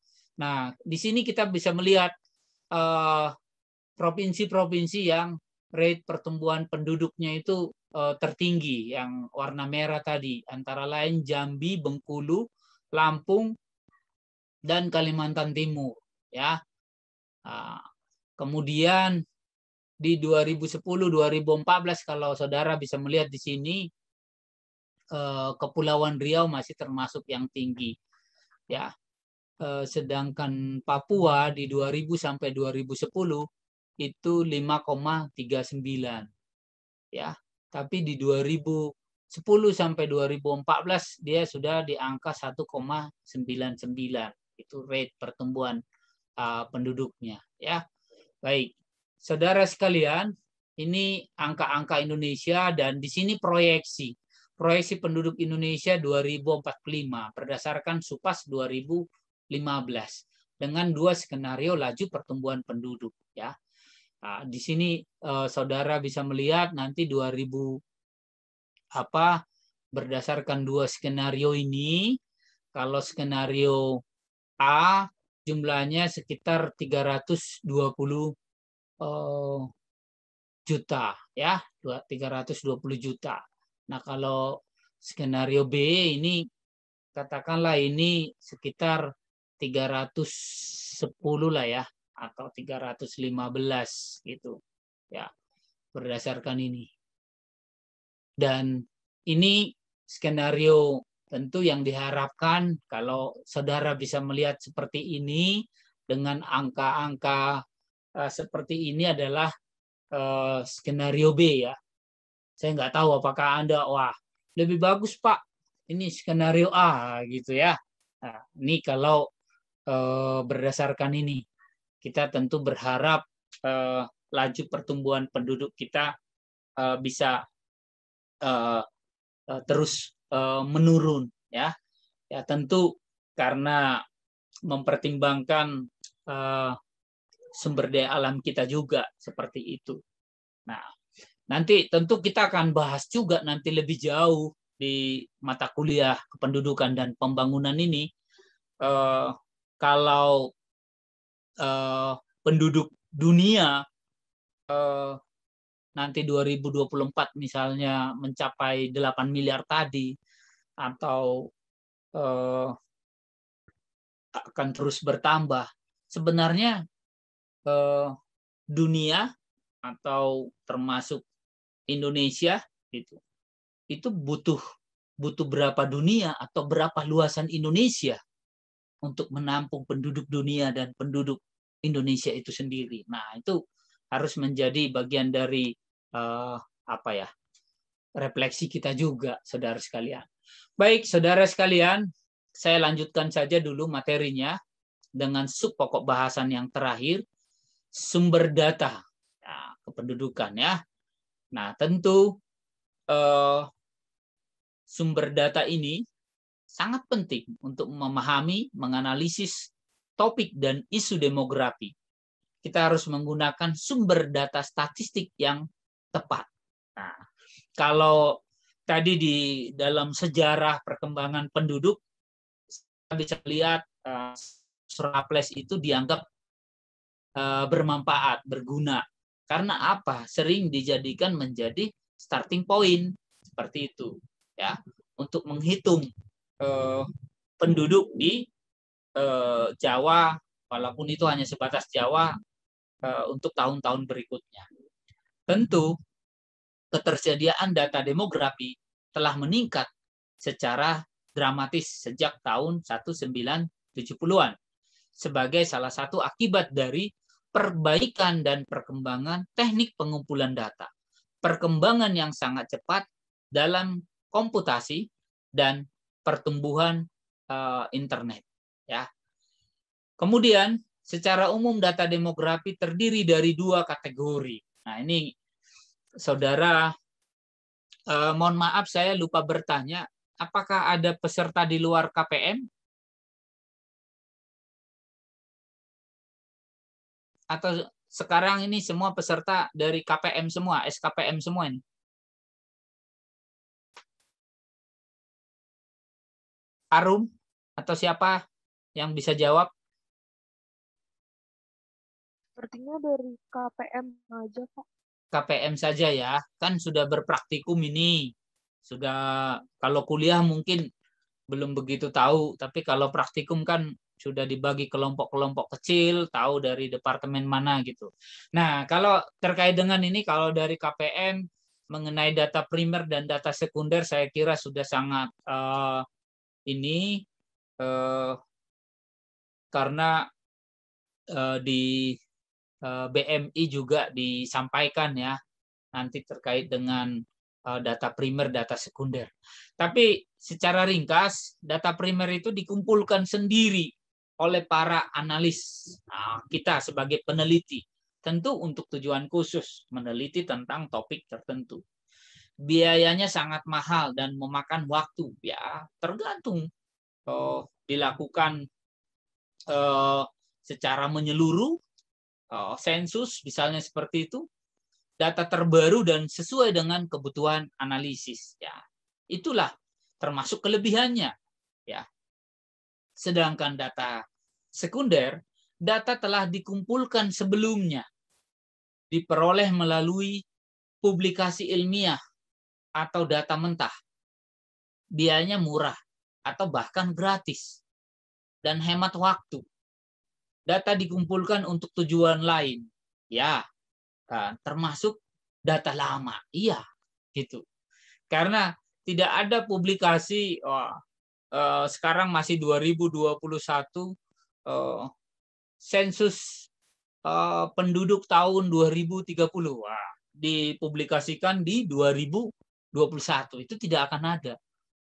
Nah, di sini kita bisa melihat eh, provinsi-provinsi uh, yang rate pertumbuhan penduduknya itu uh, tertinggi, yang warna merah tadi, antara lain Jambi, Bengkulu, Lampung, dan Kalimantan Timur. Ya, Nah, kemudian di 2010-2014 kalau saudara bisa melihat di sini eh, Kepulauan Riau masih termasuk yang tinggi. Ya. Eh, sedangkan Papua di 2000 sampai 2010 itu 5,39. Ya. Tapi di 2010 sampai 2014 dia sudah di angka 1,99. Itu rate pertumbuhan uh, penduduknya ya. Baik. Saudara sekalian, ini angka-angka Indonesia dan di sini proyeksi. Proyeksi penduduk Indonesia 2045 berdasarkan Supas 2015 dengan dua skenario laju pertumbuhan penduduk ya. Nah, di sini uh, saudara bisa melihat nanti 2000 apa berdasarkan dua skenario ini kalau skenario A jumlahnya sekitar 320 eh, juta ya 320 juta. Nah kalau skenario B ini katakanlah ini sekitar 310 lah ya atau 315 gitu ya berdasarkan ini dan ini skenario Tentu yang diharapkan kalau saudara bisa melihat seperti ini dengan angka-angka eh, seperti ini adalah eh, skenario B ya. Saya nggak tahu apakah Anda, wah lebih bagus Pak, ini skenario A gitu ya. Nah, ini kalau eh, berdasarkan ini, kita tentu berharap laju pertumbuhan penduduk kita bisa terus Eh, menurun ya. Ya tentu karena mempertimbangkan eh, sumber daya alam kita juga seperti itu. Nah, nanti tentu kita akan bahas juga nanti lebih jauh di mata kuliah kependudukan dan pembangunan ini uh, kalau uh, penduduk dunia uh, nanti 2024 misalnya mencapai 8 miliar tadi atau eh, akan terus bertambah. Sebenarnya eh, dunia atau termasuk Indonesia gitu. Itu butuh butuh berapa dunia atau berapa luasan Indonesia untuk menampung penduduk dunia dan penduduk Indonesia itu sendiri. Nah, itu harus menjadi bagian dari uh, apa ya refleksi kita juga, saudara sekalian. Baik, saudara sekalian, saya lanjutkan saja dulu materinya dengan sub pokok bahasan yang terakhir, sumber data nah, kependudukan ya. Nah, tentu uh, sumber data ini sangat penting untuk memahami, menganalisis topik dan isu demografi. Kita harus menggunakan sumber data statistik yang tepat. Nah, kalau tadi di dalam sejarah perkembangan penduduk kita bisa lihat uh, itu dianggap eh, bermanfaat, berguna. Karena apa? Sering dijadikan menjadi starting point seperti itu, ya, untuk menghitung eh, penduduk di Jawa, walaupun itu hanya sebatas Jawa untuk tahun-tahun berikutnya. Tentu, ketersediaan data demografi telah meningkat secara dramatis sejak tahun 1970-an sebagai salah satu akibat dari perbaikan dan perkembangan teknik pengumpulan data. Perkembangan yang sangat cepat dalam komputasi dan pertumbuhan uh, internet ya. Kemudian secara umum data demografi terdiri dari dua kategori Nah, ini saudara eh, mohon maaf saya lupa bertanya, apakah ada peserta di luar KPM? Atau sekarang ini semua peserta dari KPM semua, SKPM semua ini? Arum atau siapa yang bisa jawab? Sepertinya dari KPM aja, Pak. KPM saja ya, kan sudah berpraktikum ini. Sudah kalau kuliah mungkin belum begitu tahu, tapi kalau praktikum kan sudah dibagi kelompok-kelompok kecil, tahu dari departemen mana gitu. Nah, kalau terkait dengan ini kalau dari KPM mengenai data primer dan data sekunder saya kira sudah sangat uh, ini uh, karena uh, di Eh, BMI juga disampaikan ya nanti terkait dengan eh, data primer, data sekunder. Tapi secara ringkas, data primer itu dikumpulkan sendiri oleh para analis nah, kita sebagai peneliti. Tentu untuk tujuan khusus, meneliti tentang topik tertentu. Biayanya sangat mahal dan memakan waktu. Ya, tergantung oh, dilakukan eh, secara menyeluruh Oh. sensus misalnya seperti itu data terbaru dan sesuai dengan kebutuhan analisis ya itulah termasuk kelebihannya ya sedangkan data sekunder data telah dikumpulkan sebelumnya diperoleh melalui publikasi ilmiah atau data mentah biayanya murah atau bahkan gratis dan hemat waktu data dikumpulkan untuk tujuan lain. Ya, kan? termasuk data lama. Iya, gitu. Karena tidak ada publikasi wah, eh, sekarang masih 2021 eh, sensus eh, penduduk tahun 2030. Wah, dipublikasikan di 2021. Itu tidak akan ada.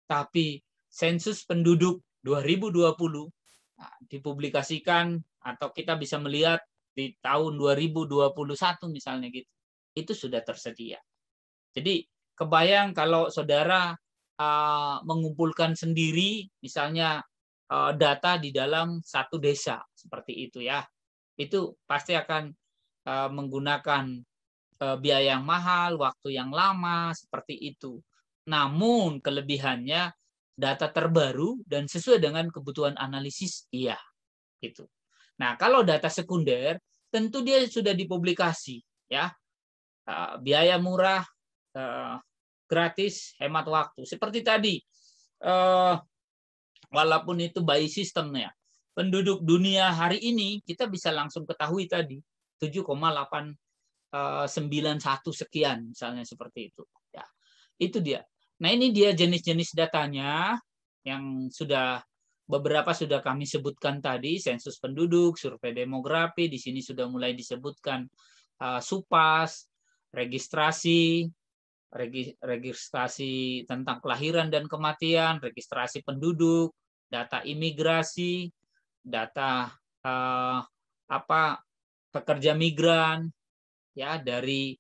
Tapi sensus penduduk 2020 nah, dipublikasikan atau kita bisa melihat di tahun 2021 misalnya gitu. Itu sudah tersedia. Jadi kebayang kalau saudara uh, mengumpulkan sendiri misalnya uh, data di dalam satu desa seperti itu ya. Itu pasti akan uh, menggunakan uh, biaya yang mahal, waktu yang lama seperti itu. Namun kelebihannya data terbaru dan sesuai dengan kebutuhan analisis iya gitu. Nah, kalau data sekunder tentu dia sudah dipublikasi ya. Eh, biaya murah, eh, gratis, hemat waktu. Seperti tadi eh, walaupun itu by sistemnya. Penduduk dunia hari ini kita bisa langsung ketahui tadi 7,891 sekian misalnya seperti itu. Ya, itu dia. Nah ini dia jenis-jenis datanya yang sudah beberapa sudah kami sebutkan tadi, sensus penduduk, survei demografi, di sini sudah mulai disebutkan uh, supas, registrasi, regi, registrasi tentang kelahiran dan kematian, registrasi penduduk, data imigrasi, data uh, apa pekerja migran, ya dari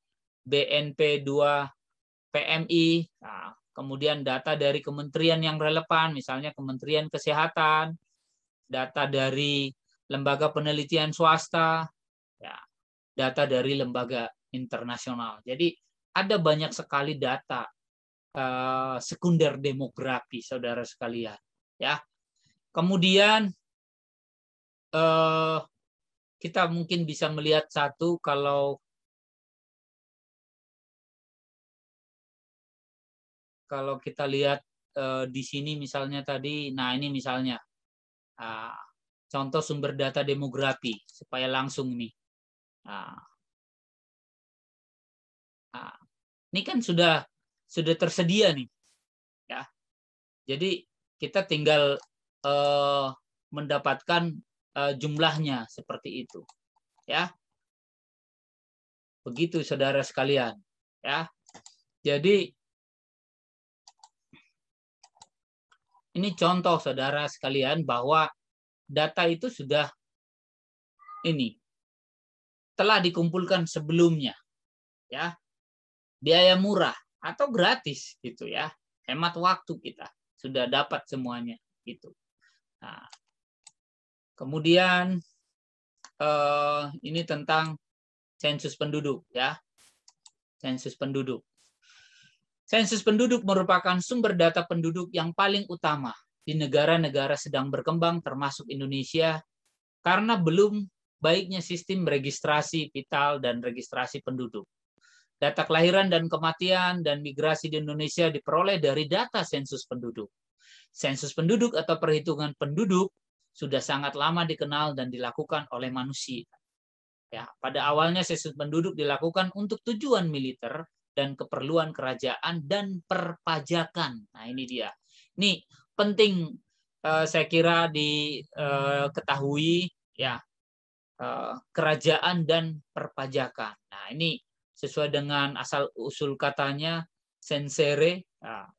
BNP 2 PMI. Nah, kemudian data dari kementerian yang relevan, misalnya Kementerian Kesehatan, data dari lembaga penelitian swasta, ya, data dari lembaga internasional. Jadi ada banyak sekali data uh, sekunder demografi, saudara sekalian. Ya, kemudian uh, kita mungkin bisa melihat satu kalau kalau kita lihat uh, di sini misalnya tadi, nah ini misalnya uh, contoh sumber data demografi supaya langsung nih. Uh, uh, ini kan sudah sudah tersedia nih, ya. Jadi kita tinggal uh, mendapatkan uh, jumlahnya seperti itu, ya. Begitu saudara sekalian, ya. Jadi Ini contoh saudara sekalian bahwa data itu sudah ini telah dikumpulkan sebelumnya. Ya. Biaya murah atau gratis gitu ya. Hemat waktu kita sudah dapat semuanya gitu. Nah, kemudian eh, ini tentang sensus penduduk ya. Sensus penduduk. Sensus penduduk merupakan sumber data penduduk yang paling utama di negara-negara sedang berkembang termasuk Indonesia karena belum baiknya sistem registrasi vital dan registrasi penduduk. Data kelahiran dan kematian dan migrasi di Indonesia diperoleh dari data sensus penduduk. Sensus penduduk atau perhitungan penduduk sudah sangat lama dikenal dan dilakukan oleh manusia. Ya, pada awalnya sensus penduduk dilakukan untuk tujuan militer dan keperluan kerajaan dan perpajakan. Nah, ini dia. Ini penting eh, saya kira diketahui eh, ya eh, kerajaan dan perpajakan. Nah, ini sesuai dengan asal usul katanya sensere nah,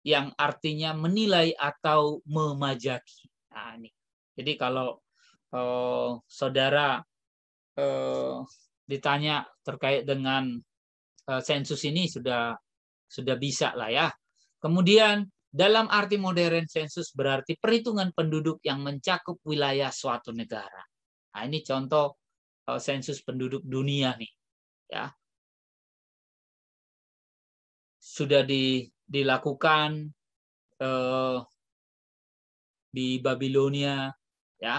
yang artinya menilai atau memajaki. Nah, ini. Jadi kalau eh, saudara eh, ditanya terkait dengan Eh, sensus ini sudah sudah bisa lah ya. Kemudian dalam arti modern sensus berarti perhitungan penduduk yang mencakup wilayah suatu negara. Nah, ini contoh eh, sensus penduduk dunia nih ya. Sudah di, dilakukan eh, di Babilonia ya.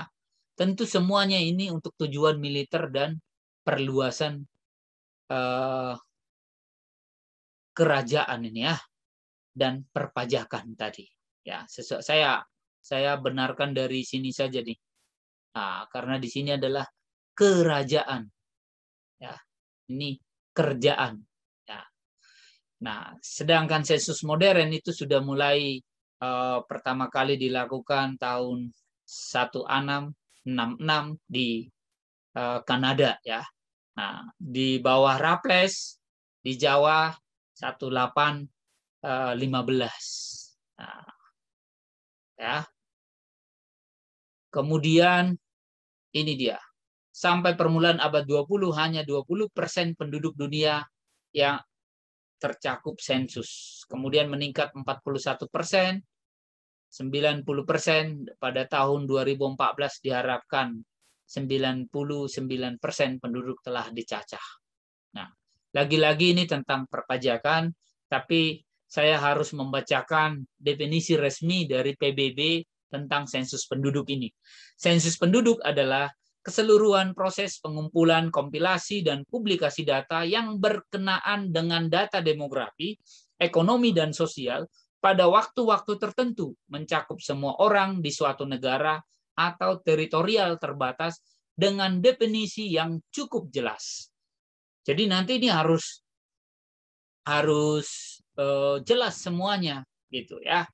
Tentu semuanya ini untuk tujuan militer dan perluasan eh, kerajaan ini ya dan perpajakan tadi. Ya, saya saya benarkan dari sini saja nih. Nah, karena di sini adalah kerajaan. Ya, ini kerjaan. Ya. Nah, sedangkan sensus modern itu sudah mulai uh, pertama kali dilakukan tahun 1666 di uh, Kanada ya. Nah, di bawah raples di Jawa 1815. Eh, nah, ya. Kemudian ini dia. Sampai permulaan abad 20 hanya 20% penduduk dunia yang tercakup sensus. Kemudian meningkat 41 persen, 90 persen pada tahun 2014 diharapkan 99 persen penduduk telah dicacah. Lagi-lagi ini tentang perpajakan, tapi saya harus membacakan definisi resmi dari PBB tentang sensus penduduk ini. Sensus penduduk adalah keseluruhan proses pengumpulan, kompilasi, dan publikasi data yang berkenaan dengan data demografi, ekonomi, dan sosial pada waktu-waktu tertentu mencakup semua orang di suatu negara atau teritorial terbatas dengan definisi yang cukup jelas. Jadi nanti ini harus harus uh, jelas semuanya gitu ya.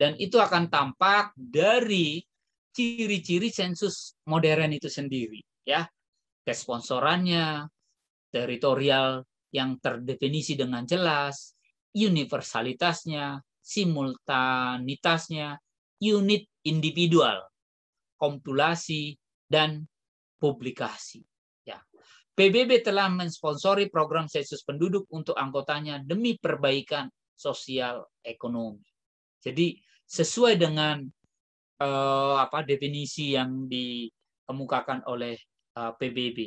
Dan itu akan tampak dari ciri-ciri sensus modern itu sendiri ya. Kesponsorannya, teritorial yang terdefinisi dengan jelas, universalitasnya, simultanitasnya, unit individual, kompilasi, dan publikasi. PBB telah mensponsori program sensus penduduk untuk anggotanya demi perbaikan sosial ekonomi. Jadi sesuai dengan uh, apa definisi yang dikemukakan oleh uh, eh, PBB.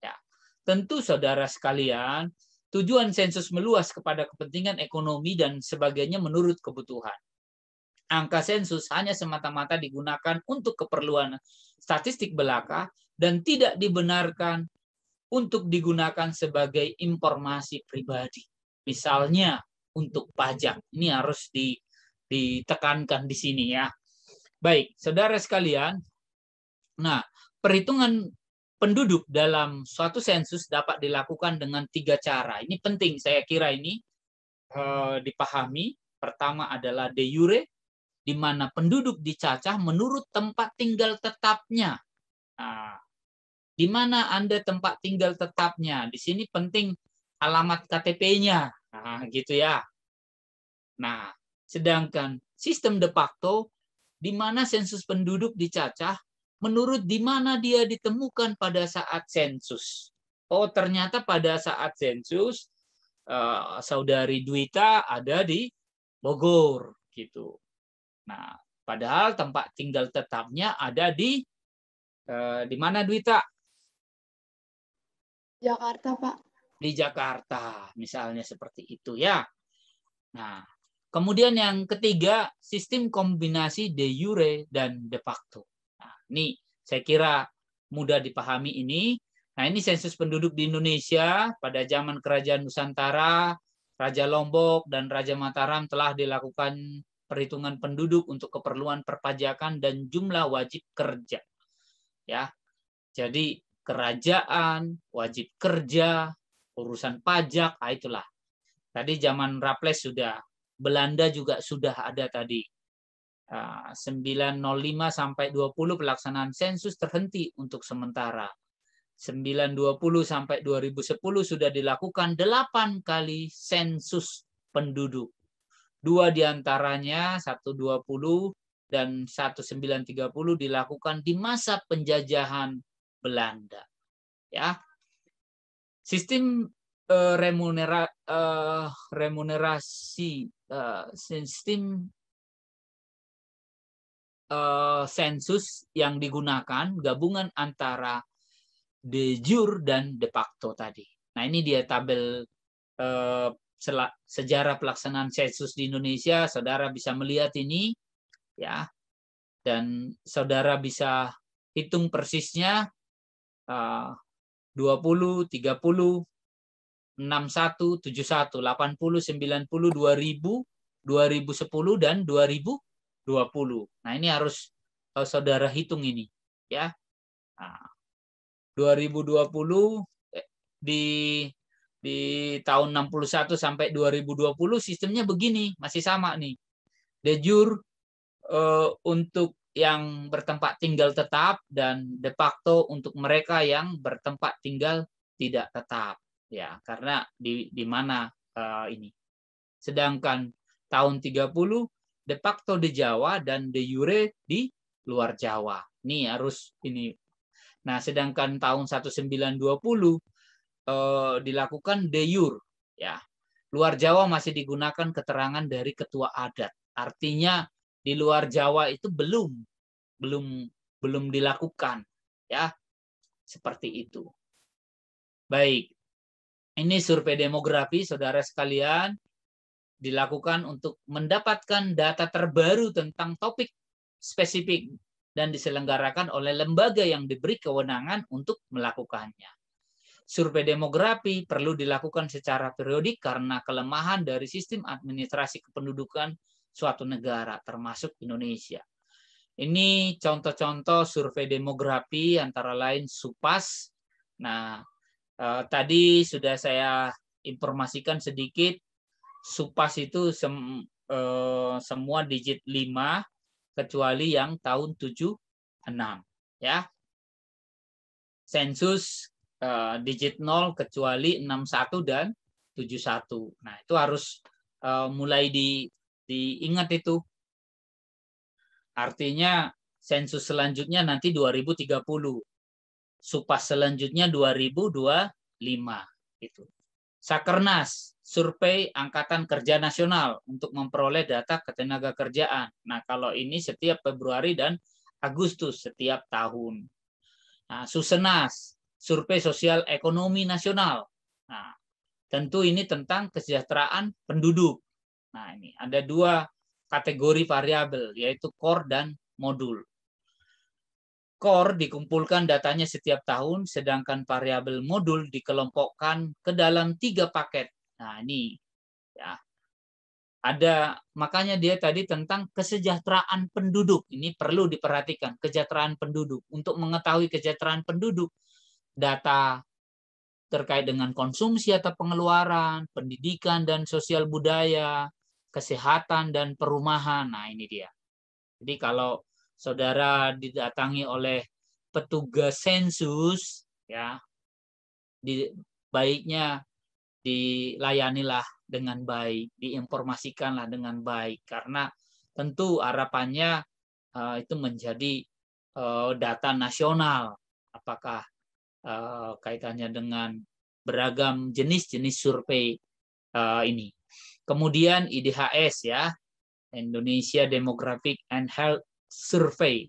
Ya. Tentu saudara sekalian, tujuan sensus meluas kepada kepentingan ekonomi dan sebagainya menurut kebutuhan. Angka sensus hanya semata-mata digunakan untuk keperluan statistik belaka dan tidak dibenarkan untuk digunakan sebagai informasi pribadi. Misalnya untuk pajak. Ini harus ditekankan di sini ya. Baik, saudara sekalian. Nah, perhitungan penduduk dalam suatu sensus dapat dilakukan dengan tiga cara. Ini penting, saya kira ini eh, dipahami. Pertama adalah de jure, di mana penduduk dicacah menurut tempat tinggal tetapnya. Nah, di mana Anda tempat tinggal tetapnya. Di sini penting alamat KTP-nya. Nah, gitu ya. Nah, sedangkan sistem de facto di mana sensus penduduk dicacah menurut di mana dia ditemukan pada saat sensus. Oh, ternyata pada saat sensus eh, saudari Duita ada di Bogor gitu. Nah, padahal tempat tinggal tetapnya ada di eh, di mana Duita? Jakarta, Pak. Di Jakarta, misalnya seperti itu ya. Nah, kemudian yang ketiga, sistem kombinasi de jure dan de facto. Nah, ini saya kira mudah dipahami ini. Nah, ini sensus penduduk di Indonesia pada zaman kerajaan Nusantara, Raja Lombok dan Raja Mataram telah dilakukan perhitungan penduduk untuk keperluan perpajakan dan jumlah wajib kerja. Ya. Jadi kerajaan, wajib kerja, urusan pajak, ah itulah. Tadi zaman Raples sudah, Belanda juga sudah ada tadi. 905 ah, sampai 20 pelaksanaan sensus terhenti untuk sementara. 920 sampai 2010 sudah dilakukan 8 kali sensus penduduk. Dua diantaranya, 120 dan 1930 dilakukan di masa penjajahan Belanda. Ya. Sistem uh, remunera, uh, remunerasi uh, sistem sensus yang digunakan gabungan antara de jure dan de facto tadi. Nah, ini dia tabel uh, sejarah pelaksanaan sensus di Indonesia, saudara bisa melihat ini, ya, dan saudara bisa hitung persisnya 20, 30, 61, 71, 80, 90, 2000, 2010 dan 2020. Nah, ini harus eh, saudara hitung ini, ya. Nah, 2020 eh, di di tahun 61 sampai 2020 sistemnya begini, masih sama nih. De jure eh, untuk yang bertempat tinggal tetap dan de facto untuk mereka yang bertempat tinggal tidak tetap ya karena di di mana uh, ini sedangkan tahun 30 de facto di Jawa dan de jure di luar Jawa ini harus ini nah sedangkan tahun 1920 uh, eh, dilakukan de jure ya luar Jawa masih digunakan keterangan dari ketua adat artinya di luar Jawa itu belum belum belum dilakukan ya seperti itu. Baik. Ini survei demografi Saudara sekalian dilakukan untuk mendapatkan data terbaru tentang topik spesifik dan diselenggarakan oleh lembaga yang diberi kewenangan untuk melakukannya. Survei demografi perlu dilakukan secara periodik karena kelemahan dari sistem administrasi kependudukan suatu negara, termasuk Indonesia. Ini contoh-contoh survei demografi antara lain SUPAS. Nah, eh, tadi sudah saya informasikan sedikit SUPAS itu sem, eh, semua digit 5 kecuali yang tahun 76 ya. Sensus eh, digit 0 kecuali 61 dan 71. Nah, itu harus eh, mulai di diingat itu. Artinya sensus selanjutnya nanti 2030. Supas selanjutnya 2025 itu. Sakernas survei Angkatan Kerja Nasional untuk memperoleh data ketenaga kerjaan. Nah, kalau ini setiap Februari dan Agustus setiap tahun. Nah, Susenas survei sosial ekonomi nasional. Nah, tentu ini tentang kesejahteraan penduduk Nah, ini ada dua kategori variabel yaitu core dan modul. Core dikumpulkan datanya setiap tahun sedangkan variabel modul dikelompokkan ke dalam tiga paket. Nah, ini ya. Ada makanya dia tadi tentang kesejahteraan penduduk. Ini perlu diperhatikan, kesejahteraan penduduk. Untuk mengetahui kesejahteraan penduduk, data terkait dengan konsumsi atau pengeluaran, pendidikan dan sosial budaya, kesehatan dan perumahan. Nah, ini dia. Jadi kalau saudara didatangi oleh petugas sensus ya di, baiknya dilayanilah dengan baik, diinformasikanlah dengan baik karena tentu harapannya uh, itu menjadi uh, data nasional apakah uh, kaitannya dengan beragam jenis-jenis survei uh, ini. Kemudian IDHS ya, Indonesia Demographic and Health Survey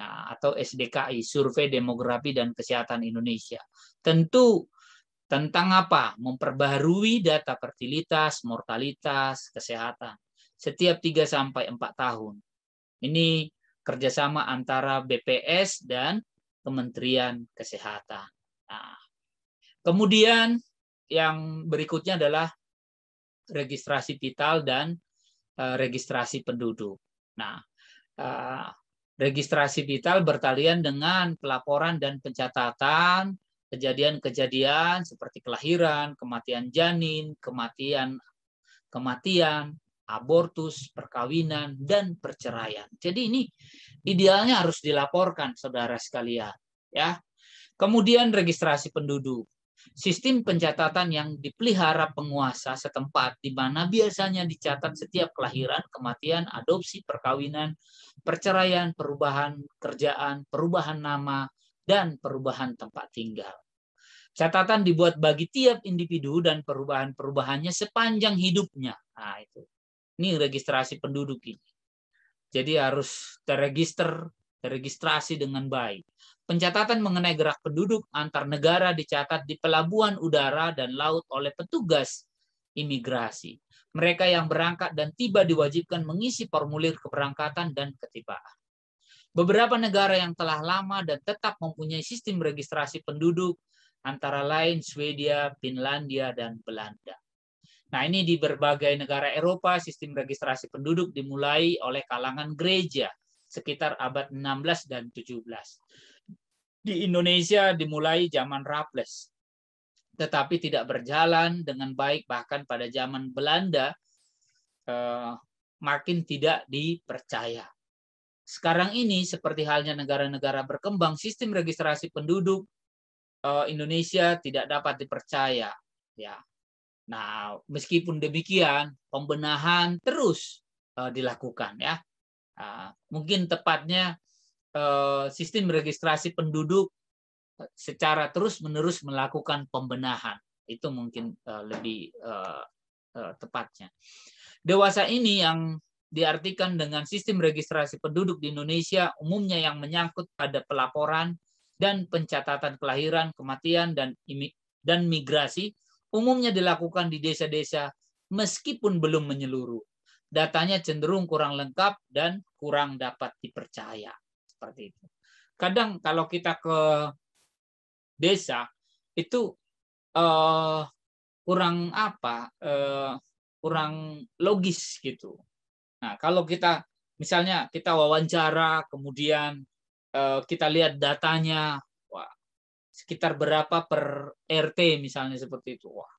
nah, atau SDKI, Survei Demografi dan Kesehatan Indonesia. Tentu tentang apa? Memperbarui data fertilitas, mortalitas, kesehatan setiap 3 sampai 4 tahun. Ini kerjasama antara BPS dan Kementerian Kesehatan. Nah, kemudian yang berikutnya adalah registrasi vital dan uh, registrasi penduduk. Nah, uh, registrasi vital bertalian dengan pelaporan dan pencatatan kejadian-kejadian seperti kelahiran, kematian janin, kematian kematian, abortus, perkawinan dan perceraian. Jadi ini idealnya harus dilaporkan saudara sekalian, ya. Kemudian registrasi penduduk sistem pencatatan yang dipelihara penguasa setempat, di mana biasanya dicatat setiap kelahiran, kematian, adopsi, perkawinan, perceraian, perubahan kerjaan, perubahan nama, dan perubahan tempat tinggal. Catatan dibuat bagi tiap individu dan perubahan-perubahannya sepanjang hidupnya. Nah, itu. Ini registrasi penduduk ini. Jadi harus terregister, terregistrasi dengan baik. Pencatatan mengenai gerak penduduk antar negara dicatat di pelabuhan udara dan laut oleh petugas imigrasi. Mereka yang berangkat dan tiba diwajibkan mengisi formulir keberangkatan dan ketibaan. Beberapa negara yang telah lama dan tetap mempunyai sistem registrasi penduduk, antara lain Swedia, Finlandia, dan Belanda. Nah, ini di berbagai negara Eropa, sistem registrasi penduduk dimulai oleh kalangan gereja sekitar abad 16 dan 17 di Indonesia dimulai zaman Raffles, tetapi tidak berjalan dengan baik bahkan pada zaman Belanda eh, makin tidak dipercaya. Sekarang ini seperti halnya negara-negara berkembang, sistem registrasi penduduk eh, Indonesia tidak dapat dipercaya. Ya, nah meskipun demikian pembenahan terus eh, dilakukan ya. Nah, mungkin tepatnya Eh, sistem registrasi penduduk secara terus-menerus melakukan pembenahan. Itu mungkin eh, lebih eh, tepatnya. Dewasa ini yang diartikan dengan sistem registrasi penduduk di Indonesia umumnya yang menyangkut pada pelaporan dan pencatatan kelahiran, kematian dan dan migrasi umumnya dilakukan di desa-desa meskipun belum menyeluruh. Datanya cenderung kurang lengkap dan kurang dapat dipercaya seperti itu. Kadang kalau kita ke desa itu uh, kurang apa uh, kurang logis gitu. Nah kalau kita misalnya kita wawancara kemudian uh, kita lihat datanya wah sekitar berapa per RT misalnya seperti itu wah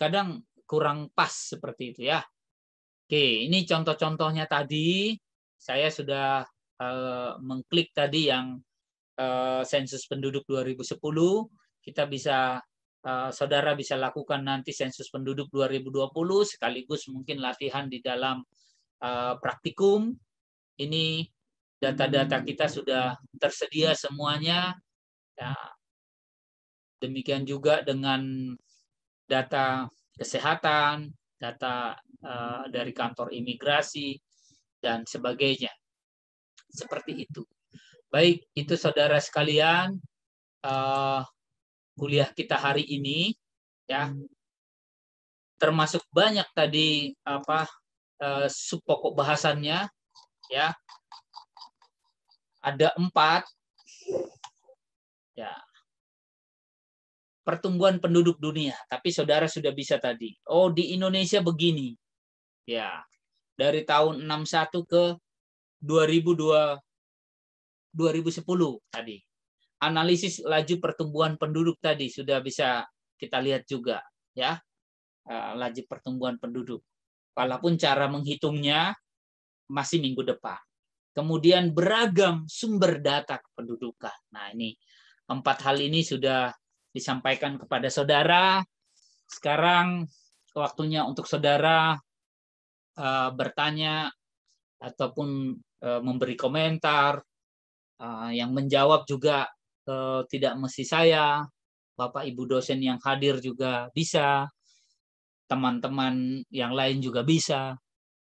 kadang kurang pas seperti itu ya. Oke, ini contoh-contohnya tadi saya sudah Eh, mengklik tadi yang eh, sensus penduduk 2010, kita bisa eh, saudara bisa lakukan nanti sensus penduduk 2020 sekaligus mungkin latihan di dalam praktikum. Ini data-data hmm. kita sudah tersedia semuanya. Ya. Demikian juga dengan data kesehatan, data dari kantor imigrasi dan sebagainya seperti itu. Baik, itu saudara sekalian uh, kuliah kita hari ini ya. Termasuk banyak tadi apa uh, eh, sub pokok bahasannya ya. Ada empat ya pertumbuhan penduduk dunia, tapi saudara sudah bisa tadi. Oh, di Indonesia begini. Ya. Dari tahun 61 ke 2002 2010 tadi. Analisis laju pertumbuhan penduduk tadi sudah bisa kita lihat juga ya. Eh, laju pertumbuhan penduduk. Walaupun cara menghitungnya masih minggu depan. Kemudian beragam sumber data kependudukan. Nah, ini empat hal ini sudah disampaikan kepada saudara. Sekarang waktunya untuk saudara eh, bertanya ataupun Eh, memberi komentar, eh, yang menjawab juga eh, tidak mesti saya, Bapak Ibu dosen yang hadir juga bisa, teman-teman yang lain juga bisa.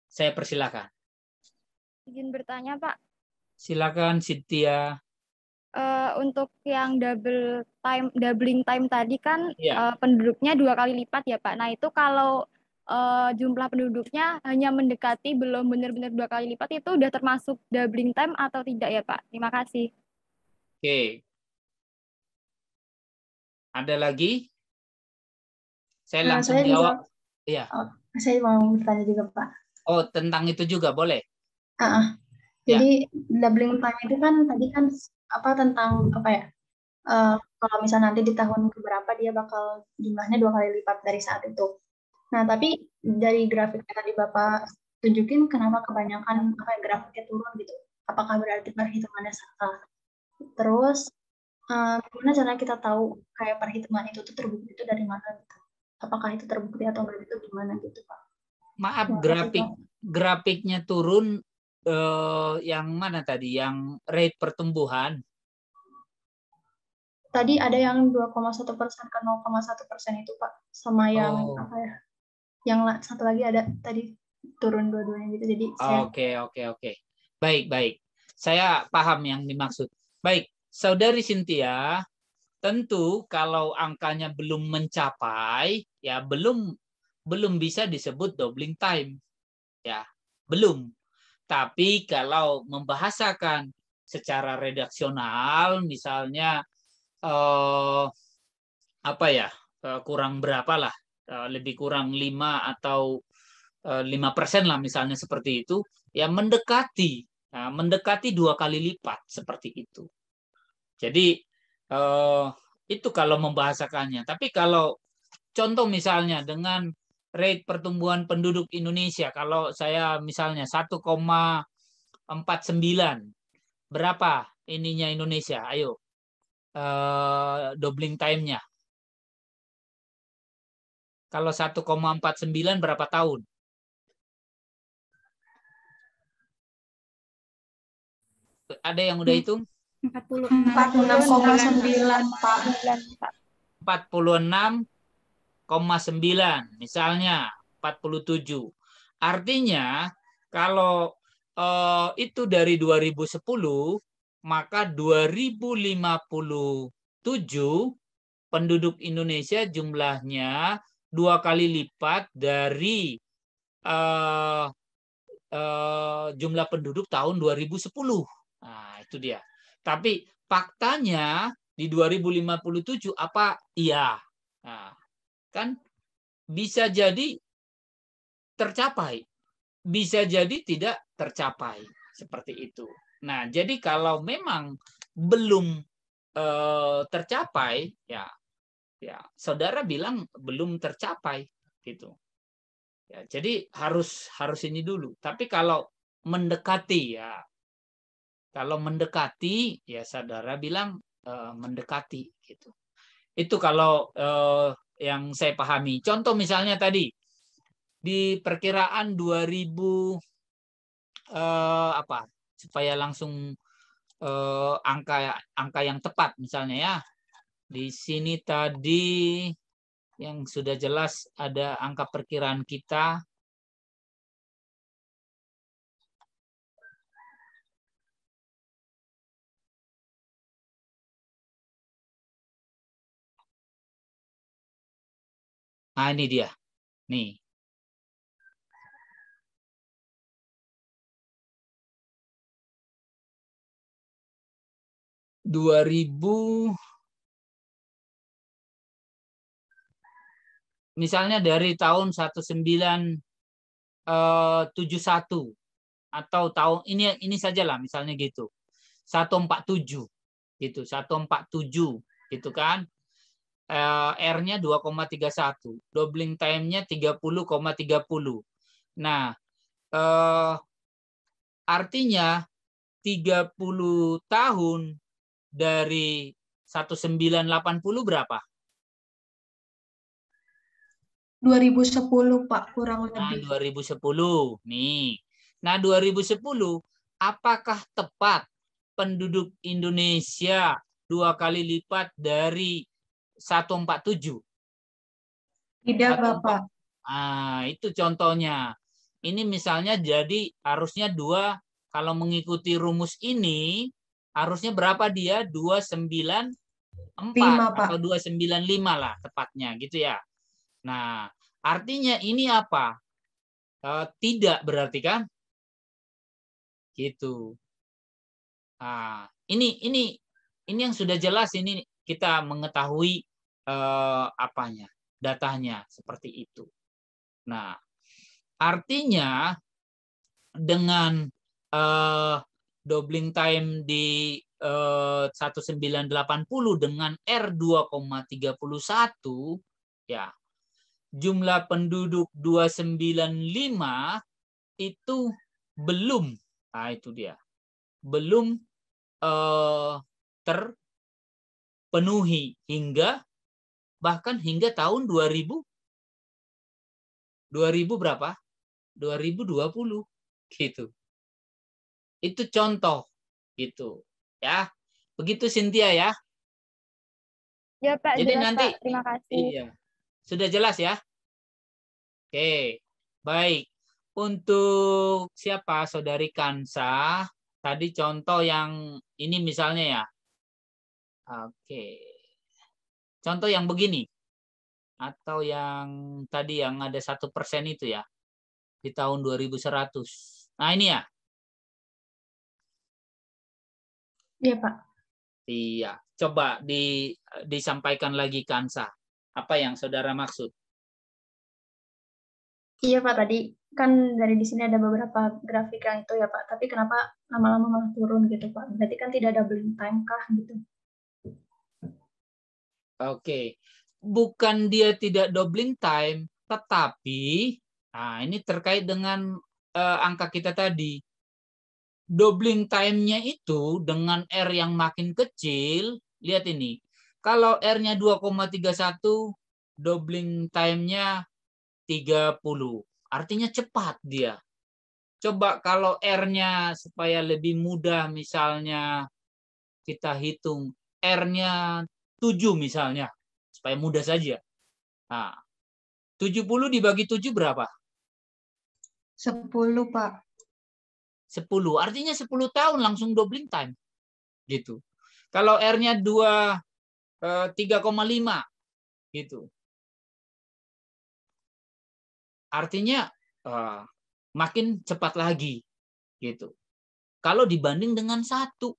Saya persilakan. Izin bertanya, Pak. Silakan, Sintia. Uh, untuk yang double time doubling time tadi kan yeah. Iya. uh, penduduknya dua kali lipat ya Pak. Nah itu kalau uh, jumlah penduduknya hanya mendekati belum benar-benar dua kali lipat itu udah termasuk doubling time atau tidak ya Pak? Terima kasih. Oke. Okay. Ada lagi? Saya nah, langsung saya jawab. iya. Oh, saya mau bertanya juga Pak. Oh tentang itu juga boleh? Uh -uh. Jadi ya. doubling time itu kan tadi kan apa tentang apa ya? Uh, kalau misalnya nanti di tahun berapa dia bakal jumlahnya dua kali lipat dari saat itu. Nah, tapi dari grafik yang tadi Bapak tunjukin, kenapa kebanyakan apa ya, grafiknya turun gitu? Apakah berarti perhitungannya salah? Terus, uh, gimana cara kita tahu kayak perhitungan itu tuh terbukti itu dari mana gitu? Apakah itu terbukti atau enggak itu gimana gitu Pak? Maaf, nah, grafik itu. grafiknya turun uh, yang mana tadi? Yang rate pertumbuhan? Tadi ada yang 2,1 persen ke 0,1 persen itu Pak, sama yang oh. apa ya? yang satu lagi ada tadi turun dua-duanya gitu jadi oh, oke oke oke baik baik saya paham yang dimaksud baik saudari Cynthia tentu kalau angkanya belum mencapai ya belum belum bisa disebut doubling time ya belum tapi kalau membahasakan secara redaksional misalnya eh, apa ya eh, kurang berapa lah Eh, lebih kurang 5 atau eh, lima persen lah misalnya seperti itu ya mendekati nah, mendekati dua kali lipat seperti itu jadi eh, itu kalau membahasakannya tapi kalau contoh misalnya dengan rate pertumbuhan penduduk Indonesia kalau saya misalnya 1,49 berapa ininya Indonesia ayo doubling time-nya kalau 1,49 berapa tahun? Ada yang udah hitung? 46,9 Pak. 46,9 misalnya 47. Artinya kalau eh, itu dari 2010 maka 2057 penduduk Indonesia jumlahnya dua kali lipat dari uh, uh, jumlah penduduk tahun 2010. Nah, itu dia. Tapi faktanya di 2057 apa? Iya. Nah, kan bisa jadi tercapai, bisa jadi tidak tercapai seperti itu. Nah, jadi kalau memang belum uh, tercapai, ya ya saudara bilang belum tercapai gitu ya jadi harus harus ini dulu tapi kalau mendekati ya kalau mendekati ya saudara bilang eh, mendekati gitu itu kalau eh, yang saya pahami contoh misalnya tadi di perkiraan 2000 eh, apa supaya langsung uh, angka angka yang tepat misalnya ya di sini tadi yang sudah jelas ada angka perkiraan kita. Nah, ini dia. Nih. Dua ribu misalnya dari tahun 1971 eh, atau tahun ini ini sajalah misalnya gitu. 147 gitu, 147 gitu kan. Eh, R-nya 2,31, doubling time-nya 30,30. ,30. Nah, eh, artinya 30 tahun dari 1980 berapa? 2010 Pak kurang nah, lebih. Nah, 2010 nih. Nah, 2010 apakah tepat penduduk Indonesia dua kali lipat dari 147? Tidak, 14. Bapak. Ah, itu contohnya. Ini misalnya jadi harusnya dua kalau mengikuti rumus ini harusnya berapa dia? 294 atau 295 lah tepatnya gitu ya. Nah, artinya ini apa? Eh, tidak berarti kan? Gitu. Nah, ini ini ini yang sudah jelas ini kita mengetahui e, apanya datanya seperti itu. Nah, artinya dengan e, doubling time di e, 1980 dengan R2,31 ya jumlah penduduk 295 itu belum, nah itu dia, belum uh, terpenuhi hingga bahkan hingga tahun 2000 2000 berapa? 2020 gitu. Itu contoh gitu ya. Begitu Cynthia ya. Ya Pak. Jadi jelas, nanti Pak. terima kasih. Iya. Sudah jelas ya? Oke, baik. Untuk siapa saudari Kansa, tadi contoh yang ini misalnya ya. Oke. Contoh yang begini. Atau yang tadi yang ada satu persen itu ya. Di tahun 2100. Nah ini ya. Iya Pak. Iya. Coba di, disampaikan lagi Kansa apa yang saudara maksud? Iya Pak, tadi kan dari di sini ada beberapa grafik yang itu ya Pak, tapi kenapa lama-lama malah turun gitu Pak? Berarti kan tidak ada blink time kah gitu? Oke, bukan dia tidak doubling time, tetapi nah ini terkait dengan uh, angka kita tadi. Doubling time-nya itu dengan R yang makin kecil, lihat ini, kalau R-nya 2,31, doubling time-nya 30. Artinya cepat dia. Coba kalau R-nya supaya lebih mudah misalnya kita hitung R-nya 7 misalnya. Supaya mudah saja. Nah, 70 dibagi 7 berapa? 10, Pak. 10. Artinya 10 tahun langsung doubling time. Gitu. Kalau R-nya 2 3,5 eh, gitu. Artinya eh, makin cepat lagi gitu. Kalau dibanding dengan satu.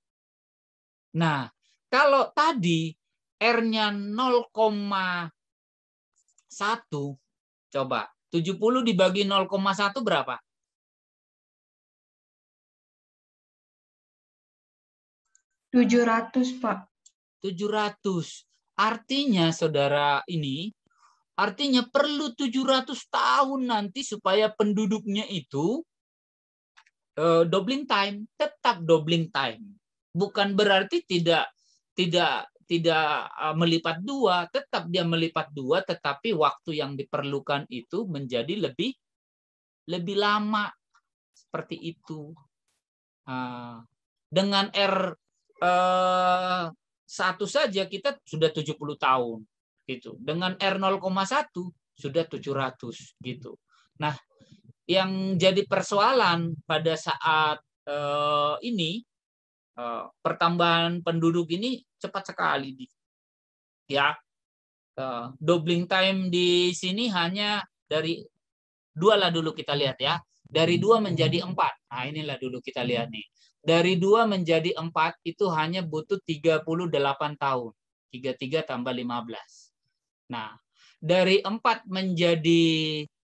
Nah, kalau tadi R-nya 0,1 coba 70 dibagi 0,1 berapa? Tujuh ratus Pak. 700. Artinya saudara ini, artinya perlu 700 tahun nanti supaya penduduknya itu uh, doubling time, tetap doubling time. Bukan berarti tidak tidak tidak eh, melipat dua, tetap dia melipat dua, tetapi waktu yang diperlukan itu menjadi lebih lebih lama seperti itu. Ah, dengan R uh, satu saja kita sudah 70 tahun gitu. Dengan R0,1 sudah 700 gitu. Nah, yang jadi persoalan pada saat uh, ini uh, pertambahan penduduk ini cepat sekali di ya. uh, doubling time di sini hanya dari dua lah dulu kita lihat ya dari dua menjadi hmm. empat. Nah inilah dulu kita lihat nih dari 2 menjadi 4 itu hanya butuh 38 tahun. 33 tambah 15. Nah, dari 4 menjadi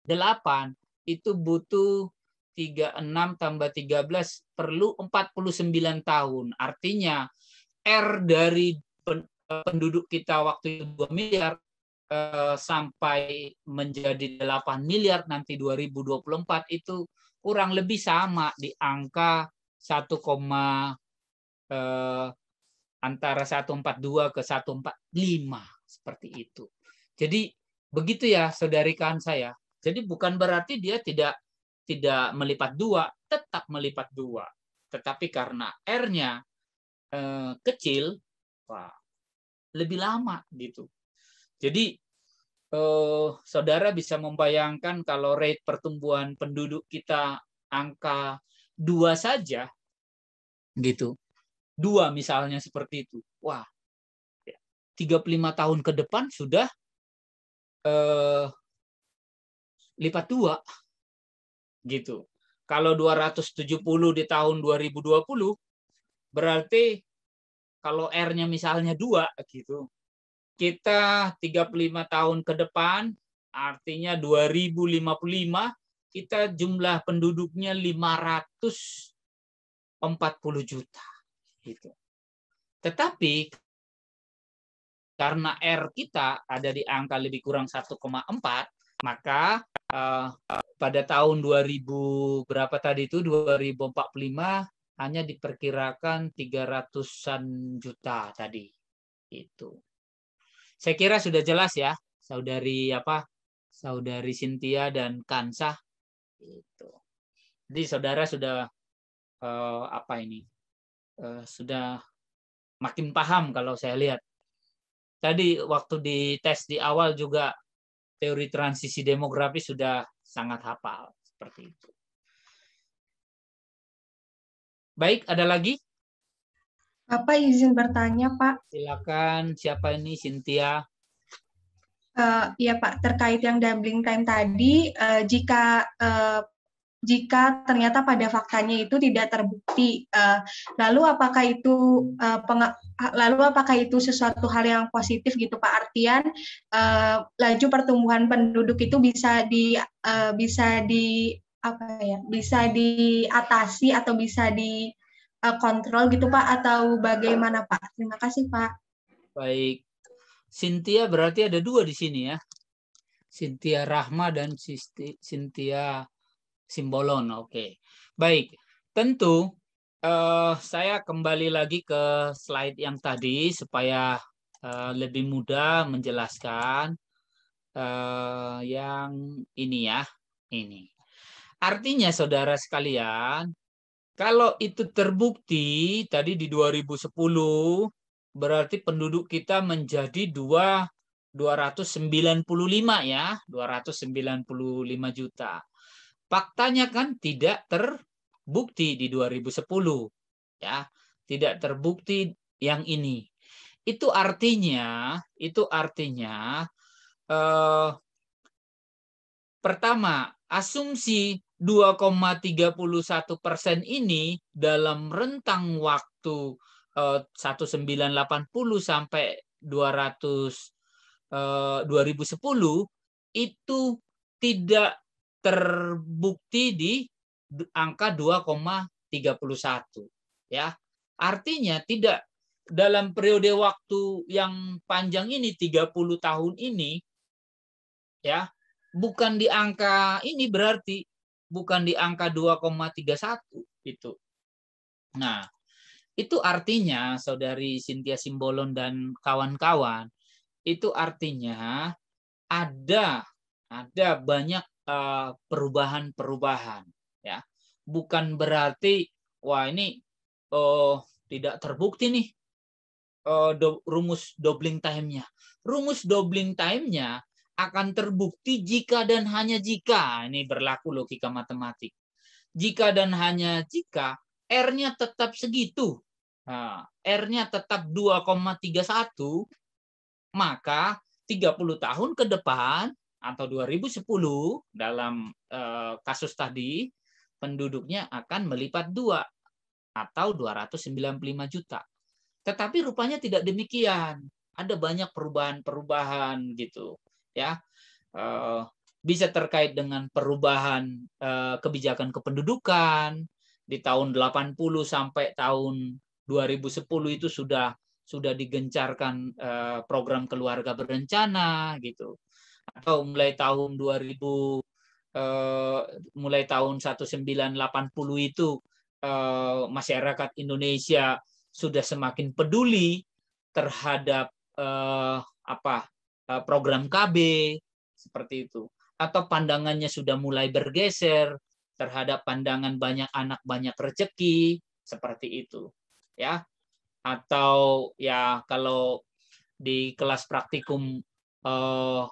8 itu butuh 36 tambah 13 perlu 49 tahun. Artinya R dari penduduk kita waktu 2 miliar eh, sampai menjadi 8 miliar nanti 2024 itu kurang lebih sama di angka 1, eh, antara 142 ke 145 seperti itu. Jadi begitu ya saudari kan saya. Jadi bukan berarti dia tidak tidak melipat dua, tetap melipat dua. Tetapi karena R-nya eh, kecil, wah, lebih lama gitu. Jadi eh, saudara bisa membayangkan kalau rate pertumbuhan penduduk kita angka dua saja gitu dua misalnya seperti itu wah 35 ya, tahun ke depan sudah eh, lipat dua gitu kalau 270 di tahun 2020 berarti kalau R-nya misalnya dua gitu kita 35 tahun ke depan artinya 2055 kita jumlah penduduknya 540 juta. Gitu. Tetapi karena R kita ada di angka lebih kurang 1,4, maka uh, pada tahun 2000 berapa tadi itu 2045 hanya diperkirakan 300-an juta tadi. Itu. Saya kira sudah jelas ya, saudari apa? Saudari Sintia dan Kansah Gitu. Jadi saudara sudah uh, apa ini? Uh, sudah makin paham kalau saya lihat. Tadi waktu di tes di awal juga teori transisi demografi sudah sangat hafal seperti itu. Baik, ada lagi? Apa izin bertanya, Pak? Silakan. Siapa ini? Cynthia. Uh, ya Pak, terkait yang doubling time tadi, uh, jika uh, jika ternyata pada faktanya itu tidak terbukti, uh, lalu apakah itu uh, lalu apakah itu sesuatu hal yang positif gitu Pak? Artian uh, laju pertumbuhan penduduk itu bisa di uh, bisa di apa ya bisa diatasi atau bisa dikontrol uh, gitu Pak atau bagaimana Pak? Terima kasih Pak. Baik, Sintia berarti ada dua di sini ya. Sintia Rahma dan Sintia Simbolon. Oke. Okay. Baik. Tentu uh, saya kembali lagi ke slide yang tadi supaya uh, lebih mudah menjelaskan uh, yang ini ya. Ini. Artinya saudara sekalian, kalau itu terbukti tadi di 2010 berarti penduduk kita menjadi 2 295 ya, 295 juta. Faktanya kan tidak terbukti di 2010 ya, tidak terbukti yang ini. Itu artinya, itu artinya eh, pertama, asumsi 2,31 persen ini dalam rentang waktu 1980 eh, sampai 200 2010 eh, itu tidak terbukti di angka 2,31 ya. Artinya tidak dalam periode waktu yang panjang ini 30 tahun ini ya, bukan di angka ini berarti bukan di angka 2,31 itu. Nah, itu artinya, saudari Cynthia Simbolon dan kawan-kawan, itu artinya ada ada banyak eh, perubahan-perubahan. Ya, bukan berarti wah ini oh, tidak terbukti nih oh, do, rumus doubling time-nya. Rumus doubling time-nya akan terbukti jika dan hanya jika ini berlaku logika matematik. Jika dan hanya jika R-nya tetap segitu Nah, R-nya tetap 2,31, maka 30 tahun ke depan atau 2010 dalam eh, kasus tadi penduduknya akan melipat dua atau 295 juta. Tetapi rupanya tidak demikian. Ada banyak perubahan-perubahan gitu, ya. Eh, bisa terkait dengan perubahan eh, kebijakan kependudukan di tahun 80 sampai tahun 2010 itu sudah sudah digencarkan eh, program keluarga berencana gitu atau mulai tahun 2000 ribu eh, mulai tahun 1980 itu eh, masyarakat Indonesia sudah semakin peduli terhadap apa program KB seperti itu atau pandangannya sudah mulai bergeser terhadap pandangan banyak anak banyak rezeki seperti itu ya atau ya kalau di kelas praktikum eh,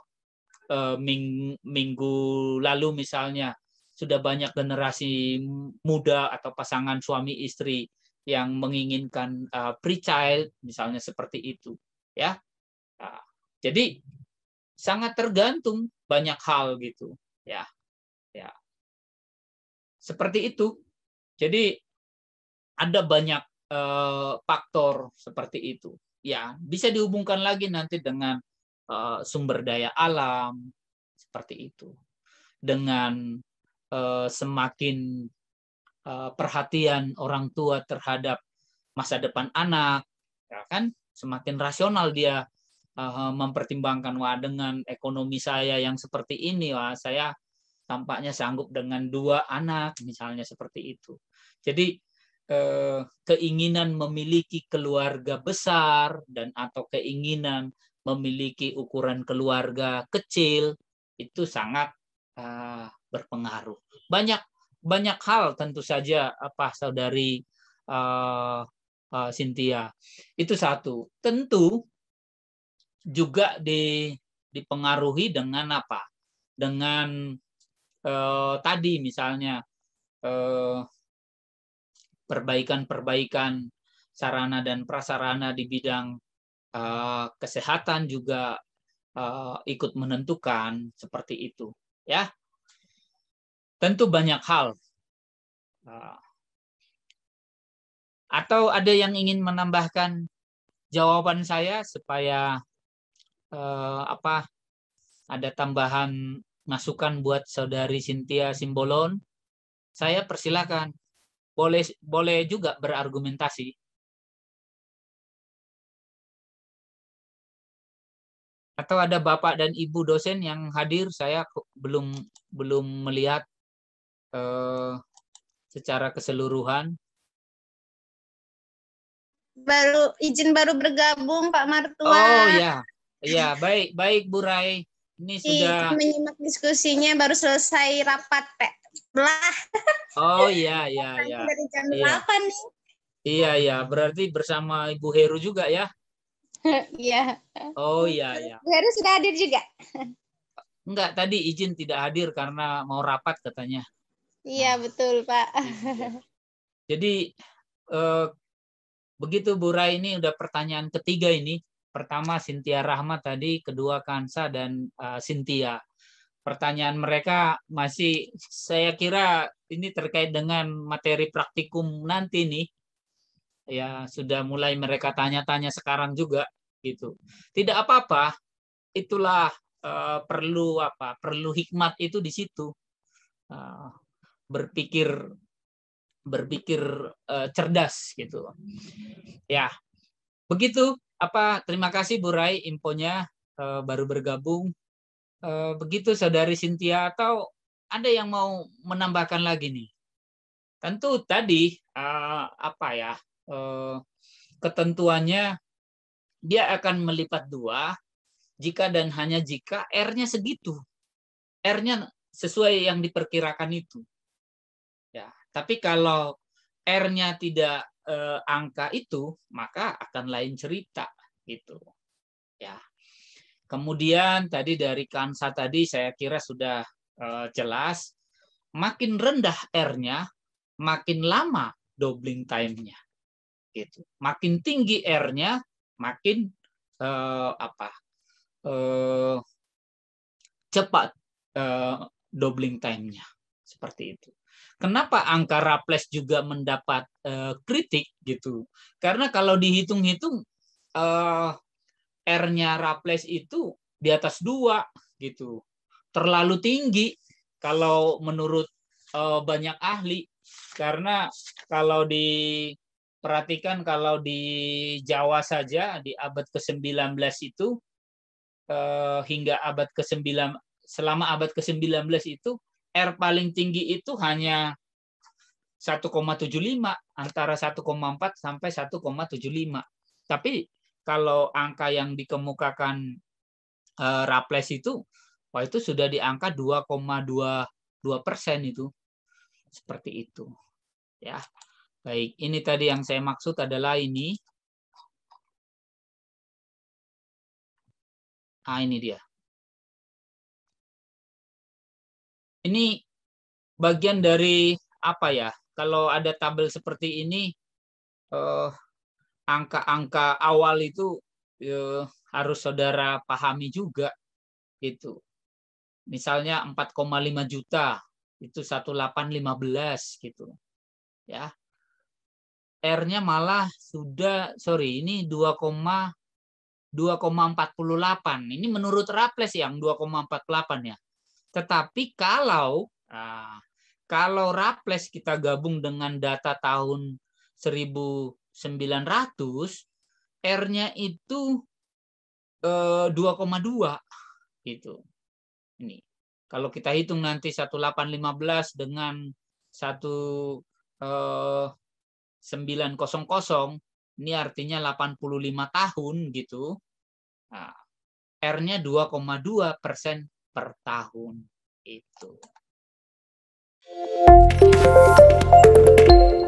eh, ming, minggu lalu misalnya sudah banyak generasi muda atau pasangan suami istri yang menginginkan uh, eh, pre-child misalnya seperti itu ya nah, jadi sangat tergantung banyak hal gitu ya ya seperti itu jadi ada banyak Eh, faktor seperti itu. Ya, bisa dihubungkan lagi nanti dengan eh, sumber daya alam seperti itu. Dengan eh, semakin perhatian orang tua terhadap masa depan anak, ya kan? Semakin rasional dia mempertimbangkan wah dengan ekonomi saya yang seperti ini, wah saya tampaknya sanggup dengan dua anak misalnya seperti itu. Jadi Eh, keinginan memiliki keluarga besar dan atau keinginan memiliki ukuran keluarga kecil itu sangat eh, berpengaruh. Banyak banyak hal tentu saja apa saudari eh, eh, Cynthia. Itu satu. Tentu juga di dipengaruhi dengan apa? Dengan eh, tadi misalnya eh, perbaikan-perbaikan sarana dan prasarana di bidang uh, kesehatan juga uh, ikut menentukan seperti itu ya tentu banyak hal uh, atau ada yang ingin menambahkan jawaban saya supaya uh, apa ada tambahan masukan buat saudari Cynthia Simbolon saya persilakan boleh boleh juga berargumentasi atau ada bapak dan ibu dosen yang hadir saya belum belum melihat eh, secara keseluruhan baru izin baru bergabung Pak Martua oh ya ya baik baik burai ini iya, sudah menyimak diskusinya baru selesai rapat Pak Belah. Oh iya iya iya. Dari jam iya. nih. Iya iya, berarti bersama Ibu Heru juga ya? Iya. oh iya iya. Ibu Heru sudah hadir juga. Enggak, tadi izin tidak hadir karena mau rapat katanya. Iya, nah. betul, Pak. Iya, iya. Jadi eh, begitu Bu Rai ini udah pertanyaan ketiga ini. Pertama Sintia Rahmat tadi, kedua Kansa dan uh, Sintia pertanyaan mereka masih saya kira ini terkait dengan materi praktikum nanti nih ya sudah mulai mereka tanya-tanya sekarang juga gitu tidak apa-apa itulah uh, perlu apa perlu hikmat itu di situ uh, berpikir berpikir uh, cerdas gitu ya begitu apa terima kasih Bu Rai infonya uh, baru bergabung Eh, begitu saudari Sintia atau ada yang mau menambahkan lagi nih? Tentu tadi eh, apa ya eh, ketentuannya dia akan melipat dua jika dan hanya jika R-nya segitu. R-nya sesuai yang diperkirakan itu. Ya, tapi kalau R-nya tidak angka itu, maka akan lain cerita gitu. Ya. Kemudian tadi dari Kansa tadi saya kira sudah uh, jelas, makin rendah R-nya, makin lama doubling time-nya. Gitu. Makin tinggi R-nya, makin uh, apa? Uh, cepat uh, doubling time-nya. Seperti itu. Kenapa angka raples juga mendapat uh, kritik gitu? Karena kalau dihitung-hitung uh, R-nya Raffles itu di atas dua gitu. Terlalu tinggi kalau menurut uh, banyak ahli karena kalau diperhatikan kalau di Jawa saja di abad ke-19 itu uh, hingga abad ke-9 selama abad ke-19 itu R paling tinggi itu hanya 1,75 antara 1,4 sampai 1,75. Tapi kalau angka yang dikemukakan uh, Raples itu, wah itu sudah di angka 2,22 persen itu, seperti itu. Ya, baik. Ini tadi yang saya maksud adalah ini. Ah ini dia. Ini bagian dari apa ya? Kalau ada tabel seperti ini, eh, angka-angka awal itu ya, harus saudara pahami juga itu. Misalnya 4,5 juta itu 1815 gitu. Ya. R-nya malah sudah sorry ini puluh 2,48. Ini menurut Raples yang 2,48 ya. Tetapi kalau nah, kalau Raples kita gabung dengan data tahun 1000 900, R-nya itu 2,2 eh, gitu. Ini. Kalau kita hitung nanti 1815 dengan 1 eh, 900 ini artinya 85 tahun gitu. Nah, R-nya 2,2 persen per tahun itu. Thank you.